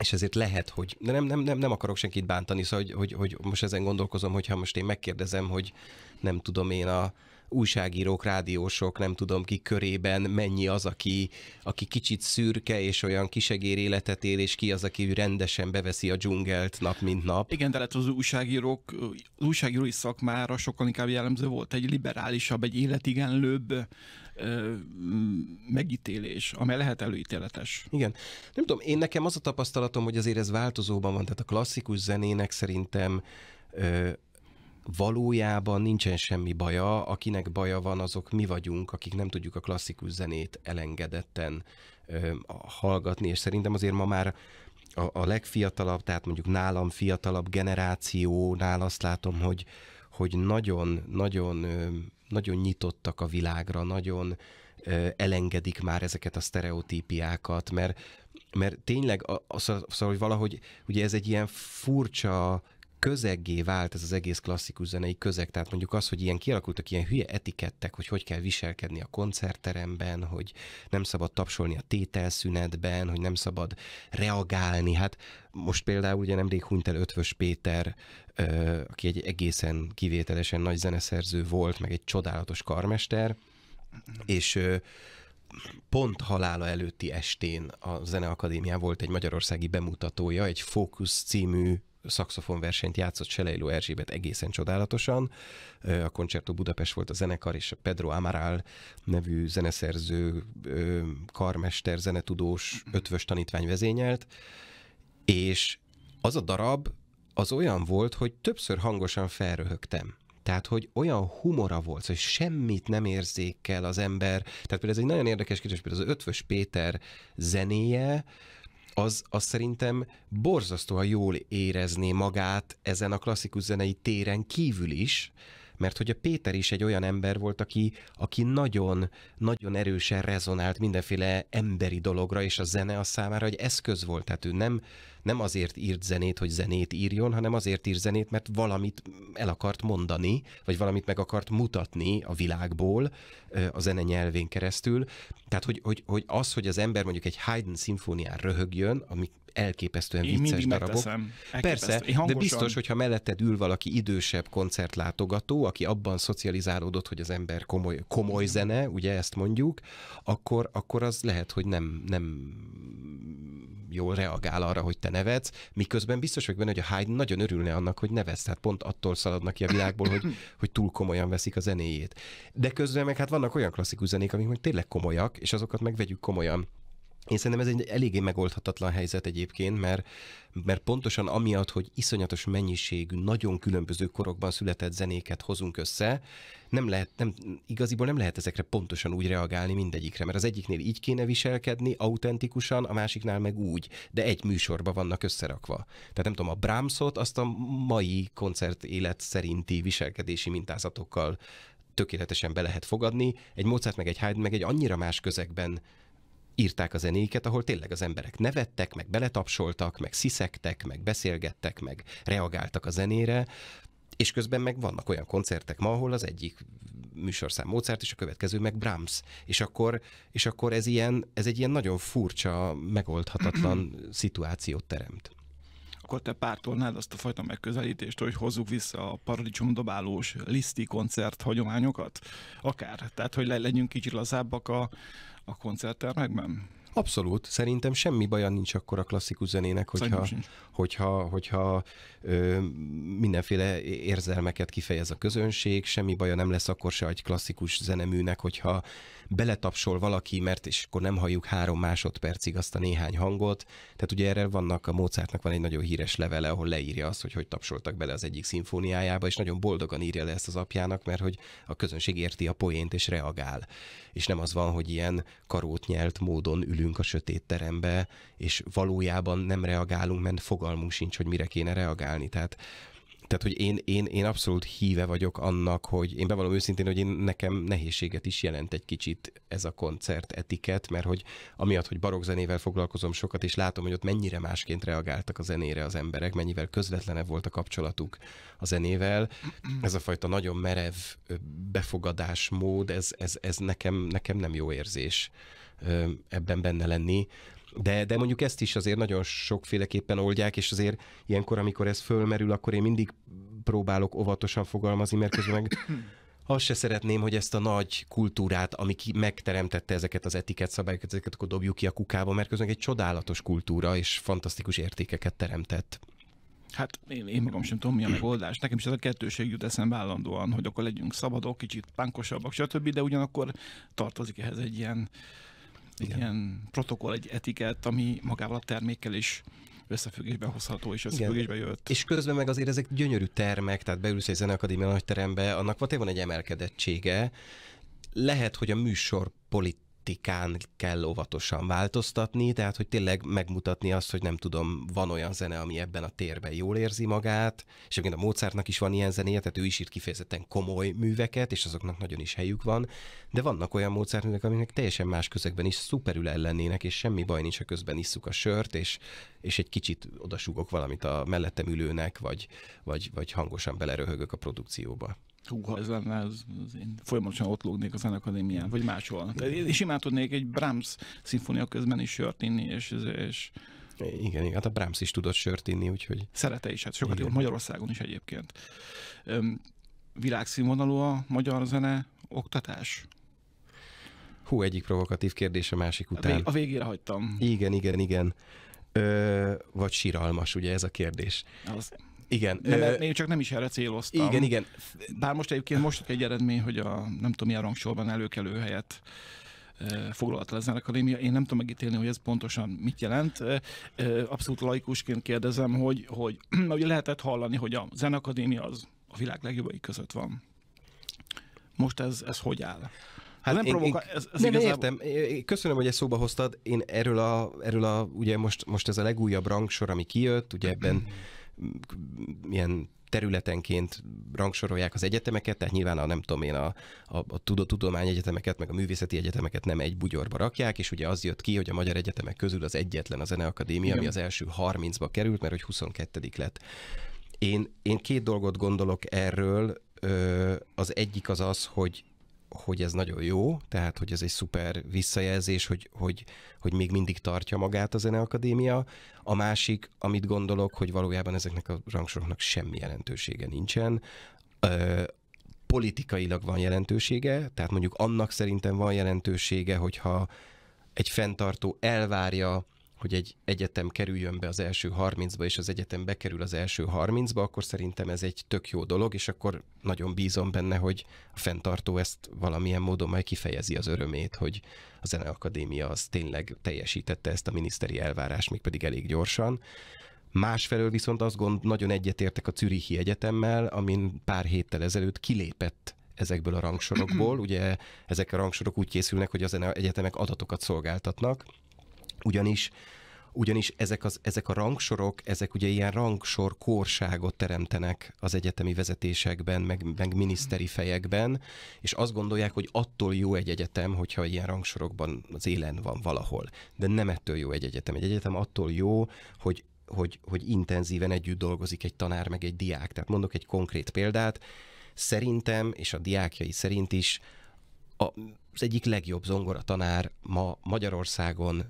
és ezért lehet, hogy de nem, nem, nem, nem akarok senkit bántani, szóval, hogy, hogy, hogy most ezen gondolkozom, hogyha most én megkérdezem, hogy nem tudom én a újságírók, rádiósok, nem tudom ki körében mennyi az, aki, aki kicsit szürke és olyan kisegér életet él, és ki az, aki rendesen beveszi a dzsungelt nap, mint nap. Igen, de lehet az újságírók, az újságírói szakmára sokkal inkább jellemző volt egy liberálisabb, egy életigenlőbb megítélés, amely lehet előítéletes. Igen. Nem tudom, én nekem az a tapasztalatom, hogy azért ez változóban van, tehát a klasszikus zenének szerintem ö, valójában nincsen semmi baja, akinek baja van, azok mi vagyunk, akik nem tudjuk a klasszikus zenét elengedetten ö, hallgatni, és szerintem azért ma már a, a legfiatalabb, tehát mondjuk nálam fiatalabb generációnál azt látom, hogy, hogy nagyon, nagyon nagyon nyitottak a világra, nagyon elengedik már ezeket a sztereotípiákat, mert, mert tényleg az, szóval, szóval, hogy valahogy ugye ez egy ilyen furcsa közeggé vált ez az egész klasszikus zenei közeg, tehát mondjuk az, hogy ilyen kialakultak ilyen hülye etikettek, hogy hogy kell viselkedni a koncertteremben, hogy nem szabad tapsolni a tételszünetben, hogy nem szabad reagálni. Hát most például ugye nemrég hunyt el Ötvös Péter, aki egy egészen kivételesen nagy zeneszerző volt, meg egy csodálatos karmester, és pont halála előtti estén a Zeneakadémián volt egy magyarországi bemutatója, egy Focus című szaxofonversenyt játszott Selejló Erzsébet egészen csodálatosan. A Concerto Budapest volt a zenekar, és a Pedro Amaral nevű zeneszerző, karmester, zenetudós, ötvös tanítvány vezényelt, és az a darab az olyan volt, hogy többször hangosan felröhögtem. Tehát, hogy olyan humora volt, hogy semmit nem érzékel az ember. Tehát például ez egy nagyon érdekes kérdés, például az Ötvös Péter zenéje, az, az szerintem borzasztóan jól érezné magát ezen a klasszikus zenei téren kívül is, mert hogy a Péter is egy olyan ember volt, aki, aki nagyon, nagyon erősen rezonált mindenféle emberi dologra, és a zene a számára egy eszköz volt, tehát ő nem nem azért írt zenét, hogy zenét írjon, hanem azért írt zenét, mert valamit el akart mondani, vagy valamit meg akart mutatni a világból a zene nyelvén keresztül. Tehát, hogy, hogy, hogy az, hogy az ember mondjuk egy Haydn szimfónián röhögjön, ami elképesztően Én vicces darabok. Persze, de biztos, hogyha melletted ül valaki idősebb koncertlátogató, aki abban szocializálódott, hogy az ember komoly, komoly zene, ugye ezt mondjuk, akkor, akkor az lehet, hogy nem, nem jól reagál arra, hogy te nevetsz, miközben biztos vagy benne, hogy a Hyde nagyon örülne annak, hogy nevetsz, tehát pont attól szaladnak ki a világból, hogy, *clears throat* hogy túl komolyan veszik a zenéjét. De közben meg hát vannak olyan klasszikus zenék, amik meg tényleg komolyak, és azokat meg vegyük komolyan. Én szerintem ez egy eléggé megoldhatatlan helyzet egyébként, mert, mert pontosan amiatt, hogy iszonyatos mennyiségű, nagyon különböző korokban született zenéket hozunk össze, nem lehet, nem, igaziból nem lehet ezekre pontosan úgy reagálni mindegyikre, mert az egyiknél így kéne viselkedni, autentikusan, a másiknál meg úgy, de egy műsorba vannak összerakva. Tehát nem tudom, a Brahmsot azt a mai koncert élet szerinti viselkedési mintázatokkal tökéletesen be lehet fogadni, egy Mozart meg egy Haydn meg egy annyira más közegben írták a zenéket, ahol tényleg az emberek nevettek, meg beletapsoltak, meg sziszegtek, meg beszélgettek, meg reagáltak a zenére, és közben meg vannak olyan koncertek ma, ahol az egyik műsorszám Mozart, és a következő meg Brahms. És akkor, és akkor ez, ilyen, ez egy ilyen nagyon furcsa, megoldhatatlan *clears throat* szituációt teremt akkor te pártolnád azt a fajta megközelítést, hogy hozzuk vissza a paradicsomdobálós liszti koncert hagyományokat? Akár, tehát hogy le legyünk kicsit lazábbak a, a koncerttermekben? Abszolút, szerintem semmi baja nincs akkor a klasszikus zenének, hogyha, hogyha, hogyha ö, mindenféle érzelmeket kifejez a közönség, semmi baja nem lesz akkor se egy klasszikus zeneműnek, hogyha beletapsol valaki, mert és akkor nem halljuk három másodpercig azt a néhány hangot. Tehát ugye erre vannak, a Mozartnak van egy nagyon híres levele, ahol leírja azt, hogy hogy tapsoltak bele az egyik szimfóniájába, és nagyon boldogan írja le ezt az apjának, mert hogy a közönség érti a poént és reagál. És nem az van, hogy ilyen karót nyelt módon ülünk a sötét terembe, és valójában nem reagálunk, mert fogalmunk sincs, hogy mire kéne reagálni. Tehát tehát, hogy én, én, én abszolút híve vagyok annak, hogy én bevallom őszintén, hogy én nekem nehézséget is jelent egy kicsit ez a koncert etiket, mert hogy amiatt, hogy barokzenével foglalkozom sokat, és látom, hogy ott mennyire másként reagáltak a zenére az emberek, mennyivel közvetlenebb volt a kapcsolatuk a zenével. Ez a fajta nagyon merev befogadásmód, ez, ez, ez nekem, nekem nem jó érzés ebben benne lenni. De, de mondjuk ezt is azért nagyon sokféleképpen oldják, és azért ilyenkor, amikor ez fölmerül, akkor én mindig próbálok óvatosan fogalmazni, mert közben meg *clears throat* azt se szeretném, hogy ezt a nagy kultúrát, ami ki megteremtette ezeket az etiket szabályokat, ezeket akkor dobjuk ki a kukába, mert közben egy csodálatos kultúra és fantasztikus értékeket teremtett. Hát én, én magam sem tudom, mi a megoldás. Nekem is ez a kettőség jut eszembe állandóan, hogy akkor legyünk szabadok, kicsit pánkosabbak, stb., de ugyanakkor tartozik ehhez egy ilyen egy Igen. ilyen protokoll, egy etikett, ami magával a termékkel is összefüggésbe hozható és összefüggésbe Igen. jött. És közben meg azért ezek gyönyörű termek, tehát beülsz egy zeneakadémia nagyterembe, annak van egy emelkedettsége, lehet, hogy a műsor polit optikán kell óvatosan változtatni, tehát hogy tényleg megmutatni azt, hogy nem tudom, van olyan zene, ami ebben a térben jól érzi magát, és egyébként a Mozartnak is van ilyen zenéje, tehát ő is írt kifejezetten komoly műveket, és azoknak nagyon is helyük van, de vannak olyan Mozart művek, aminek teljesen más közegben is szuperül ellennének, és semmi baj nincs, ha közben isszuk a sört, és, és egy kicsit odasúgok valamit a mellettem ülőnek, vagy, vagy, vagy hangosan beleröhögök a produkcióba. Húha. ez lenne, az, az én folyamatosan ott lógnék a zenakadémián, vagy máshol. Tehát imád tudnék egy Brahms szimfónia közben is sört inni, és, és igen, igen, hát a Brahms is tudott sört inni, úgyhogy... Szerete is, hát sokat jól Magyarországon is egyébként. Üm, világszínvonalú a magyar zene oktatás? Hú, egyik provokatív kérdés a másik után. A, a végére hagytam. Igen, igen, igen. Ö, vagy síralmas, ugye ez a kérdés. Az... Igen. De, mert még csak nem is erre céloztam. Igen, igen. Bár most egyébként most egy eredmény, hogy a nem tudom milyen rangsorban előkelő helyet foglalt el az akadémia. Én nem tudom megítélni, hogy ez pontosan mit jelent. Abszolút laikusként kérdezem, hogy, hogy *clears throat* ugye lehetett hallani, hogy a zenakadémia az a világ legjobbai között van. Most ez, ez hogy áll? Hát, hát nem provoka, ez, ez nem, igazából... értem. Köszönöm, hogy ezt szóba hoztad. Én erről a, erről a ugye most, most ez a legújabb rangsor, ami kijött, ugye ebben *clears throat* ilyen területenként rangsorolják az egyetemeket, tehát nyilván a nem tudom én, a, a, a tudomány egyetemeket, meg a művészeti egyetemeket nem egy bugyorba rakják, és ugye az jött ki, hogy a magyar egyetemek közül az egyetlen a Zeneakadémia, Igen. ami az első 30-ba került, mert hogy 22 lett. Én, én két dolgot gondolok erről, az egyik az az, hogy hogy ez nagyon jó, tehát hogy ez egy szuper visszajelzés, hogy, hogy, hogy még mindig tartja magát a Zeneakadémia. A másik, amit gondolok, hogy valójában ezeknek a rangsoroknak semmi jelentősége nincsen. Ö, politikailag van jelentősége, tehát mondjuk annak szerintem van jelentősége, hogyha egy fenntartó elvárja hogy egy egyetem kerüljön be az első 30-ba, és az egyetem bekerül az első 30-ba, akkor szerintem ez egy tök jó dolog, és akkor nagyon bízom benne, hogy a fenntartó ezt valamilyen módon majd kifejezi az örömét, hogy a Zeneakadémia az tényleg teljesítette ezt a miniszteri elvárást, mégpedig elég gyorsan. Másfelől viszont azt gond, nagyon egyetértek a Zürichi Egyetemmel, amin pár héttel ezelőtt kilépett ezekből a rangsorokból. *clears throat* Ugye ezek a rangsorok úgy készülnek, hogy az egyetemek adatokat szolgáltatnak, ugyanis ugyanis ezek, az, ezek a rangsorok, ezek ugye ilyen rangsor korságot teremtenek az egyetemi vezetésekben, meg, meg miniszteri fejekben, és azt gondolják, hogy attól jó egy egyetem, hogyha ilyen rangsorokban az élen van valahol. De nem ettől jó egy egyetem. Egy egyetem attól jó, hogy hogy, hogy intenzíven együtt dolgozik egy tanár meg egy diák. Tehát mondok egy konkrét példát. Szerintem, és a diákjai szerint is, a, az egyik legjobb tanár ma Magyarországon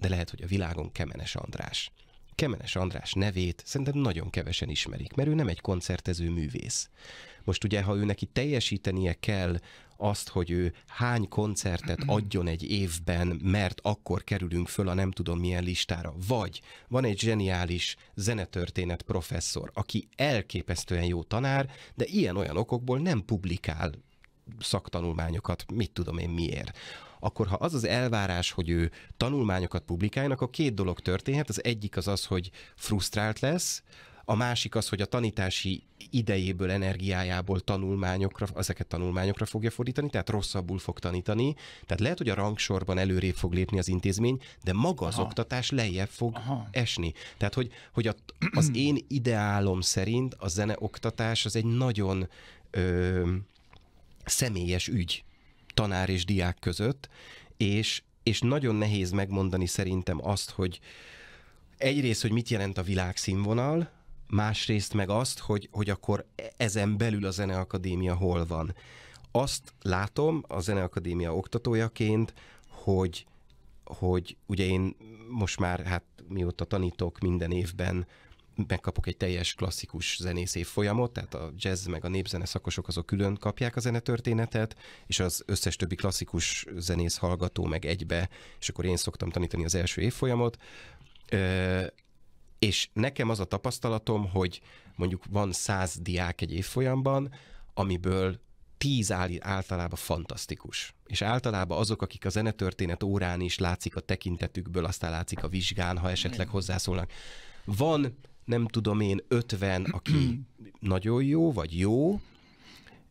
de lehet, hogy a világon Kemenes András. Kemenes András nevét szerintem nagyon kevesen ismerik, mert ő nem egy koncertező művész. Most ugye, ha ő neki teljesítenie kell azt, hogy ő hány koncertet *clears throat* adjon egy évben, mert akkor kerülünk föl a nem tudom milyen listára. Vagy van egy zseniális zenetörténet professzor, aki elképesztően jó tanár, de ilyen-olyan okokból nem publikál szaktanulmányokat, mit tudom én miért akkor ha az az elvárás, hogy ő tanulmányokat publikáljon, akkor két dolog történhet. Az egyik az az, hogy frusztrált lesz, a másik az, hogy a tanítási idejéből, energiájából tanulmányokra, ezeket tanulmányokra fogja fordítani, tehát rosszabbul fog tanítani. Tehát lehet, hogy a rangsorban előrébb fog lépni az intézmény, de maga az Aha. oktatás lejjebb fog Aha. esni. Tehát, hogy, hogy a, az *clears throat* én ideálom szerint a zene oktatás az egy nagyon ö, személyes ügy tanár és diák között, és, és nagyon nehéz megmondani szerintem azt, hogy egyrészt, hogy mit jelent a világszínvonal, másrészt meg azt, hogy, hogy akkor ezen belül a Zeneakadémia hol van. Azt látom a Zeneakadémia oktatójaként, hogy, hogy ugye én most már, hát mióta tanítok minden évben megkapok egy teljes klasszikus zenész évfolyamot, tehát a jazz meg a népzene szakosok azok külön kapják a zenetörténetet, és az összes többi klasszikus zenész hallgató meg egybe, és akkor én szoktam tanítani az első évfolyamot. És nekem az a tapasztalatom, hogy mondjuk van száz diák egy évfolyamban, amiből tíz áll, általában fantasztikus. És általában azok, akik a zenetörténet órán is látszik a tekintetükből, aztán látszik a vizsgán, ha esetleg hozzászólnak. Van nem tudom én, 50, aki *clears throat* nagyon jó, vagy jó,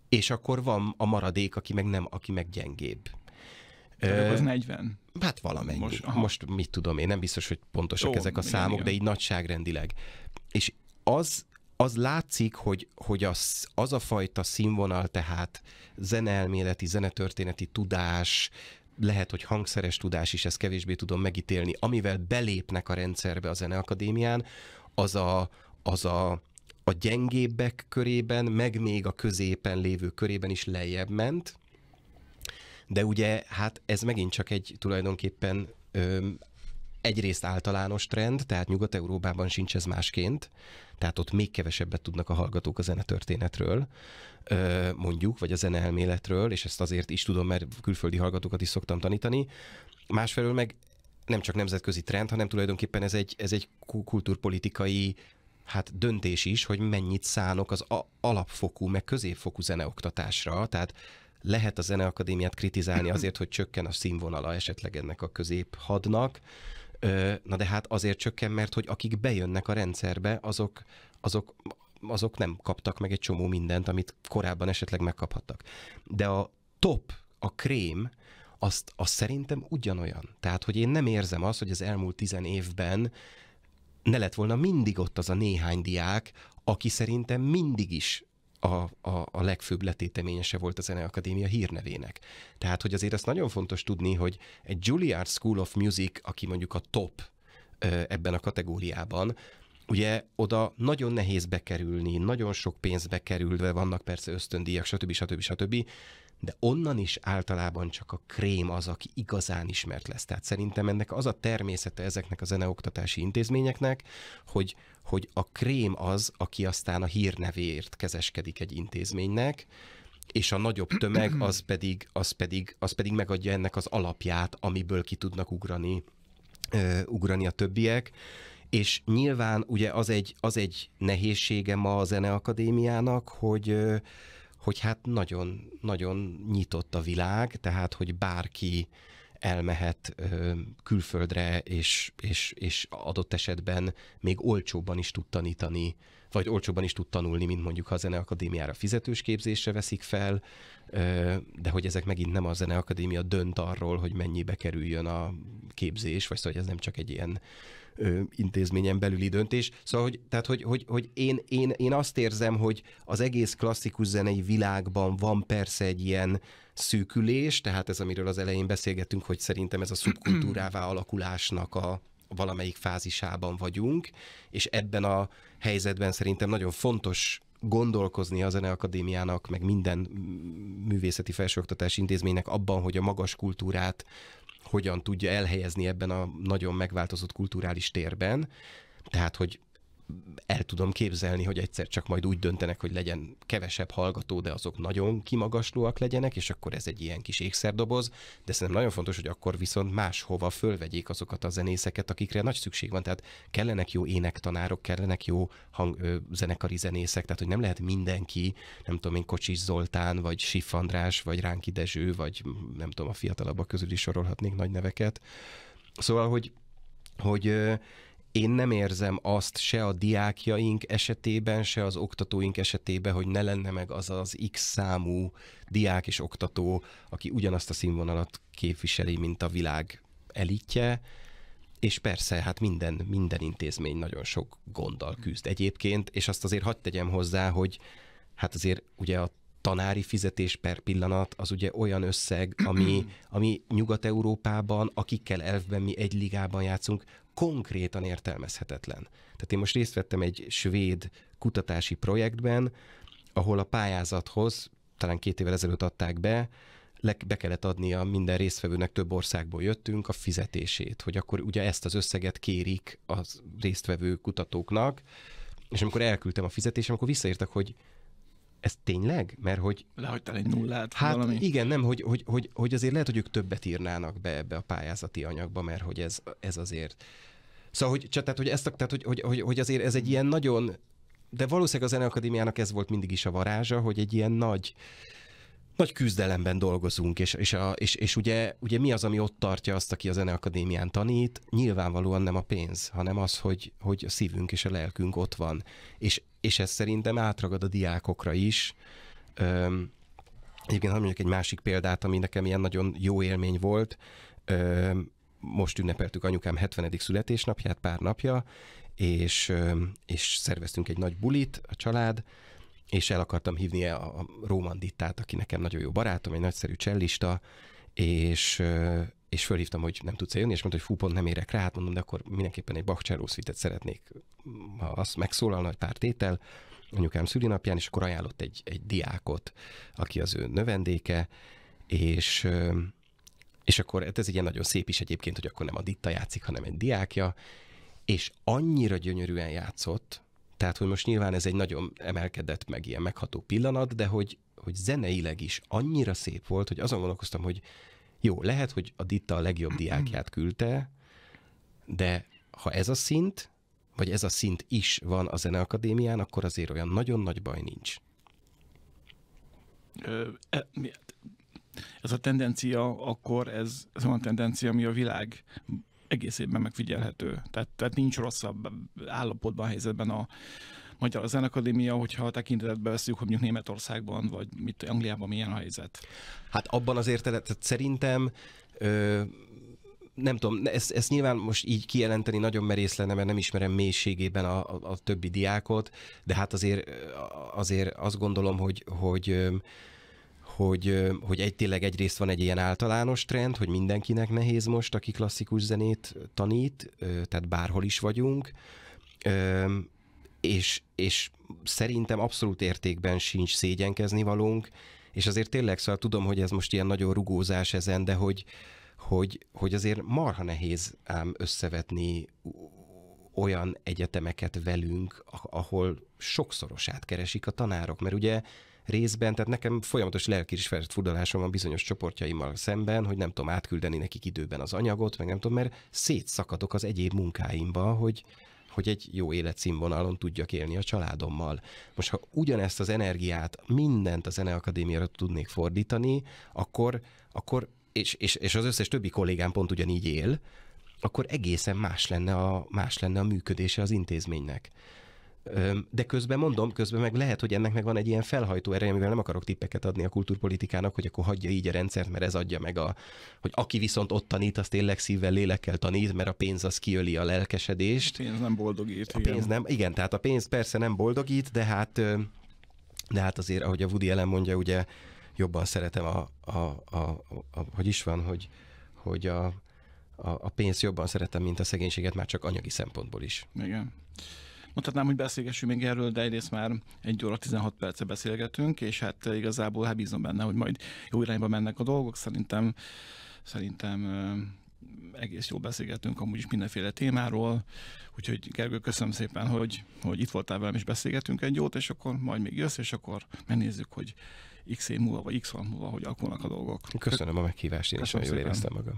és akkor van a maradék, aki meg nem, aki meg gyengébb. Ö, az 40. Hát valamennyi. Most, Most mit tudom én, nem biztos, hogy pontosak Ó, ezek a igen, számok, igen. de így nagyságrendileg. És az, az látszik, hogy, hogy az, az a fajta színvonal, tehát zeneelméleti, zenetörténeti tudás, lehet, hogy hangszeres tudás is, ezt kevésbé tudom megítélni, amivel belépnek a rendszerbe a Zeneakadémián, az a, az a, a gyengébbek körében, meg még a középen lévő körében is lejjebb ment. De ugye, hát ez megint csak egy tulajdonképpen ö, egyrészt általános trend, tehát Nyugat-Európában sincs ez másként, tehát ott még kevesebbet tudnak a hallgatók a zenetörténetről, mondjuk, vagy a zeneelméletről, és ezt azért is tudom, mert külföldi hallgatókat is szoktam tanítani. Másfelől meg nem csak nemzetközi trend, hanem tulajdonképpen ez egy, ez egy kulturpolitikai hát döntés is, hogy mennyit szánok az a- alapfokú, meg középfokú zeneoktatásra, tehát lehet a zeneakadémiát kritizálni azért, hogy csökken a színvonala esetleg ennek a középhadnak, na de hát azért csökken, mert hogy akik bejönnek a rendszerbe, azok, azok, azok nem kaptak meg egy csomó mindent, amit korábban esetleg megkaphattak. De a top, a krém, azt, azt szerintem ugyanolyan. Tehát, hogy én nem érzem azt, hogy az elmúlt tizen évben ne lett volna mindig ott az a néhány diák, aki szerintem mindig is a, a, a legfőbb letéteményese volt a Zeneakadémia hírnevének. Tehát, hogy azért azt nagyon fontos tudni, hogy egy Juilliard School of Music, aki mondjuk a top ebben a kategóriában, ugye oda nagyon nehéz bekerülni, nagyon sok pénzbe kerülve vannak persze ösztöndíjak, stb. stb. stb. stb de onnan is általában csak a krém az, aki igazán ismert lesz. Tehát szerintem ennek az a természete ezeknek a zeneoktatási intézményeknek, hogy, hogy a krém az, aki aztán a hírnevéért kezeskedik egy intézménynek, és a nagyobb tömeg *clears throat* az pedig, az pedig, az pedig megadja ennek az alapját, amiből ki tudnak ugrani, uh, ugrani a többiek. És nyilván ugye az egy, az egy nehézsége ma a Zeneakadémiának, hogy uh, hogy hát nagyon-nagyon nyitott a világ, tehát hogy bárki elmehet ö, külföldre, és, és, és adott esetben még olcsóbban is tud tanítani, vagy olcsóbban is tud tanulni, mint mondjuk ha a Zeneakadémiára fizetős képzésre veszik fel, ö, de hogy ezek megint nem a Zeneakadémia dönt arról, hogy mennyibe kerüljön a képzés, vagy szóval hogy ez nem csak egy ilyen ö, intézményen belüli döntés. Szóval, hogy, tehát, hogy, hogy, hogy én, én, én azt érzem, hogy az egész klasszikus zenei világban van persze egy ilyen szűkülés, tehát ez, amiről az elején beszélgettünk, hogy szerintem ez a szubkultúrává alakulásnak a valamelyik fázisában vagyunk, és ebben a helyzetben szerintem nagyon fontos gondolkozni a Zeneakadémiának, meg minden művészeti felsőoktatási intézménynek abban, hogy a magas kultúrát hogyan tudja elhelyezni ebben a nagyon megváltozott kulturális térben, tehát, hogy el tudom képzelni, hogy egyszer csak majd úgy döntenek, hogy legyen kevesebb hallgató, de azok nagyon kimagaslóak legyenek, és akkor ez egy ilyen kis ékszerdoboz, de szerintem nagyon fontos, hogy akkor viszont máshova fölvegyék azokat a zenészeket, akikre nagy szükség van. Tehát kellenek jó énektanárok, kellenek jó hang, ö, zenekari zenészek, tehát hogy nem lehet mindenki, nem tudom én, Kocsis Zoltán, vagy Sif András, vagy Ránki Dezső, vagy nem tudom, a fiatalabbak közül is sorolhatnék nagy neveket. Szóval, hogy hogy én nem érzem azt se a diákjaink esetében, se az oktatóink esetében, hogy ne lenne meg az az X számú diák és oktató, aki ugyanazt a színvonalat képviseli, mint a világ elitje, és persze, hát minden, minden intézmény nagyon sok gonddal küzd egyébként, és azt azért hagyd tegyem hozzá, hogy hát azért ugye a tanári fizetés per pillanat az ugye olyan összeg, ami, ami Nyugat-Európában, akikkel elfben mi egy ligában játszunk, konkrétan értelmezhetetlen. Tehát én most részt vettem egy svéd kutatási projektben, ahol a pályázathoz talán két évvel ezelőtt adták be, be kellett adnia minden résztvevőnek, több országból jöttünk, a fizetését, hogy akkor ugye ezt az összeget kérik az résztvevő kutatóknak, és amikor elküldtem a fizetésem, akkor visszaírtak, hogy ez tényleg? Mert hogy... Lehagytál egy nullát? Hát valami? igen, nem, hogy, hogy, hogy, hogy azért lehet, hogy ők többet írnának be ebbe a pályázati anyagba, mert hogy ez, ez azért... Szóval, hogy, csak tehát, hogy, ezt, tehát, hogy, hogy, hogy, hogy azért ez egy ilyen nagyon... De valószínűleg a Zeneakadémiának ez volt mindig is a varázsa, hogy egy ilyen nagy nagy küzdelemben dolgozunk, és, és, a, és, és ugye, ugye mi az, ami ott tartja azt, aki a Zeneakadémián tanít? Nyilvánvalóan nem a pénz, hanem az, hogy, hogy a szívünk és a lelkünk ott van. És, és ez szerintem átragad a diákokra is. Öm, egyébként, ha mondjuk egy másik példát, ami nekem ilyen nagyon jó élmény volt, öm, most ünnepeltük anyukám 70. születésnapját pár napja, és, és szerveztünk egy nagy bulit, a család, és el akartam hívni a, a Rómandittát, aki nekem nagyon jó barátom, egy nagyszerű csellista, és, és fölhívtam, hogy nem tudsz jönni, és mondta, hogy fú, pont nem érek rá, hát mondom, de akkor mindenképpen egy Bach szvitet szeretnék, ha azt megszólalna egy pár tétel, anyukám szülinapján, és akkor ajánlott egy, egy diákot, aki az ő növendéke, és, és akkor hát ez egy ilyen nagyon szép is egyébként, hogy akkor nem a ditta játszik, hanem egy diákja, és annyira gyönyörűen játszott, tehát, hogy most nyilván ez egy nagyon emelkedett, meg ilyen megható pillanat, de hogy, hogy zeneileg is annyira szép volt, hogy azon gondolkoztam, hogy jó, lehet, hogy a Ditta a legjobb diákját küldte, de ha ez a szint, vagy ez a szint is van a Zeneakadémián, akkor azért olyan nagyon nagy baj nincs. Ö, e, ez a tendencia akkor, ez, ez a tendencia, ami a világ egész évben megfigyelhető. Tehát, tehát nincs rosszabb állapotban, helyzetben a Magyar Zenakadémia, hogyha tekintetbe veszük, hogy mondjuk Németországban, vagy mit Angliában milyen a helyzet. Hát abban az értelemben szerintem ö, nem tudom, ezt, ezt nyilván most így kijelenteni nagyon merész lenne, mert nem ismerem mélységében a, a, a többi diákot, de hát azért, azért azt gondolom, hogy, hogy hogy, hogy egy, tényleg egyrészt van egy ilyen általános trend, hogy mindenkinek nehéz most, aki klasszikus zenét tanít, tehát bárhol is vagyunk, és, és szerintem abszolút értékben sincs szégyenkezni valunk, és azért tényleg, szóval tudom, hogy ez most ilyen nagyon rugózás ezen, de hogy, hogy, hogy azért marha nehéz ám összevetni olyan egyetemeket velünk, ahol sokszorosát keresik a tanárok, mert ugye részben, tehát nekem folyamatos lelki is felfurdalásom van bizonyos csoportjaimmal szemben, hogy nem tudom átküldeni nekik időben az anyagot, meg nem tudom, mert szétszakadok az egyéb munkáimba, hogy hogy egy jó életszínvonalon tudjak élni a családommal. Most ha ugyanezt az energiát, mindent a Zeneakadémiára tudnék fordítani, akkor, akkor és, és, és az összes többi kollégám pont ugyanígy él, akkor egészen más lenne a, más lenne a működése az intézménynek. De közben mondom, közben meg lehet, hogy ennek meg van egy ilyen felhajtó ereje, mivel nem akarok tippeket adni a kulturpolitikának, hogy akkor hagyja így a rendszert, mert ez adja meg a, hogy aki viszont ott tanít, az tényleg szívvel, lélekkel tanít, mert a pénz az kiöli a lelkesedést. A pénz nem boldogít. A igen. pénz nem, igen, tehát a pénz persze nem boldogít, de hát, de hát azért, ahogy a Woody ellen mondja, ugye jobban szeretem a, a, a, a, a hogy is van, hogy, hogy a, a, a pénzt jobban szeretem, mint a szegénységet, már csak anyagi szempontból is. Igen. Mondhatnám, hogy beszélgessünk még erről, de egyrészt már egy óra 16 perce beszélgetünk, és hát igazából hát bízom benne, hogy majd jó irányba mennek a dolgok. Szerintem, szerintem egész jól beszélgetünk amúgy is mindenféle témáról, úgyhogy Gergő, köszönöm szépen, hogy, hogy itt voltál velem, és beszélgetünk egy jót, és akkor majd még jössz, és akkor megnézzük, hogy x év múlva, vagy x van múlva, hogy alakulnak a dolgok. Köszönöm a meghívást, én Köszönöm is nagyon jól éreztem magam.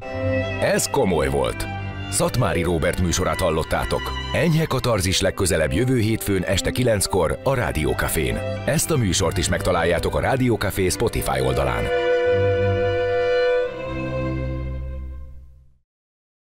Ez komoly volt. Szatmári Róbert műsorát hallottátok. Enyhe katarzis legközelebb jövő hétfőn este 9-kor a Rádiókafén. Ezt a műsort is megtaláljátok a Rádiókafé Spotify oldalán.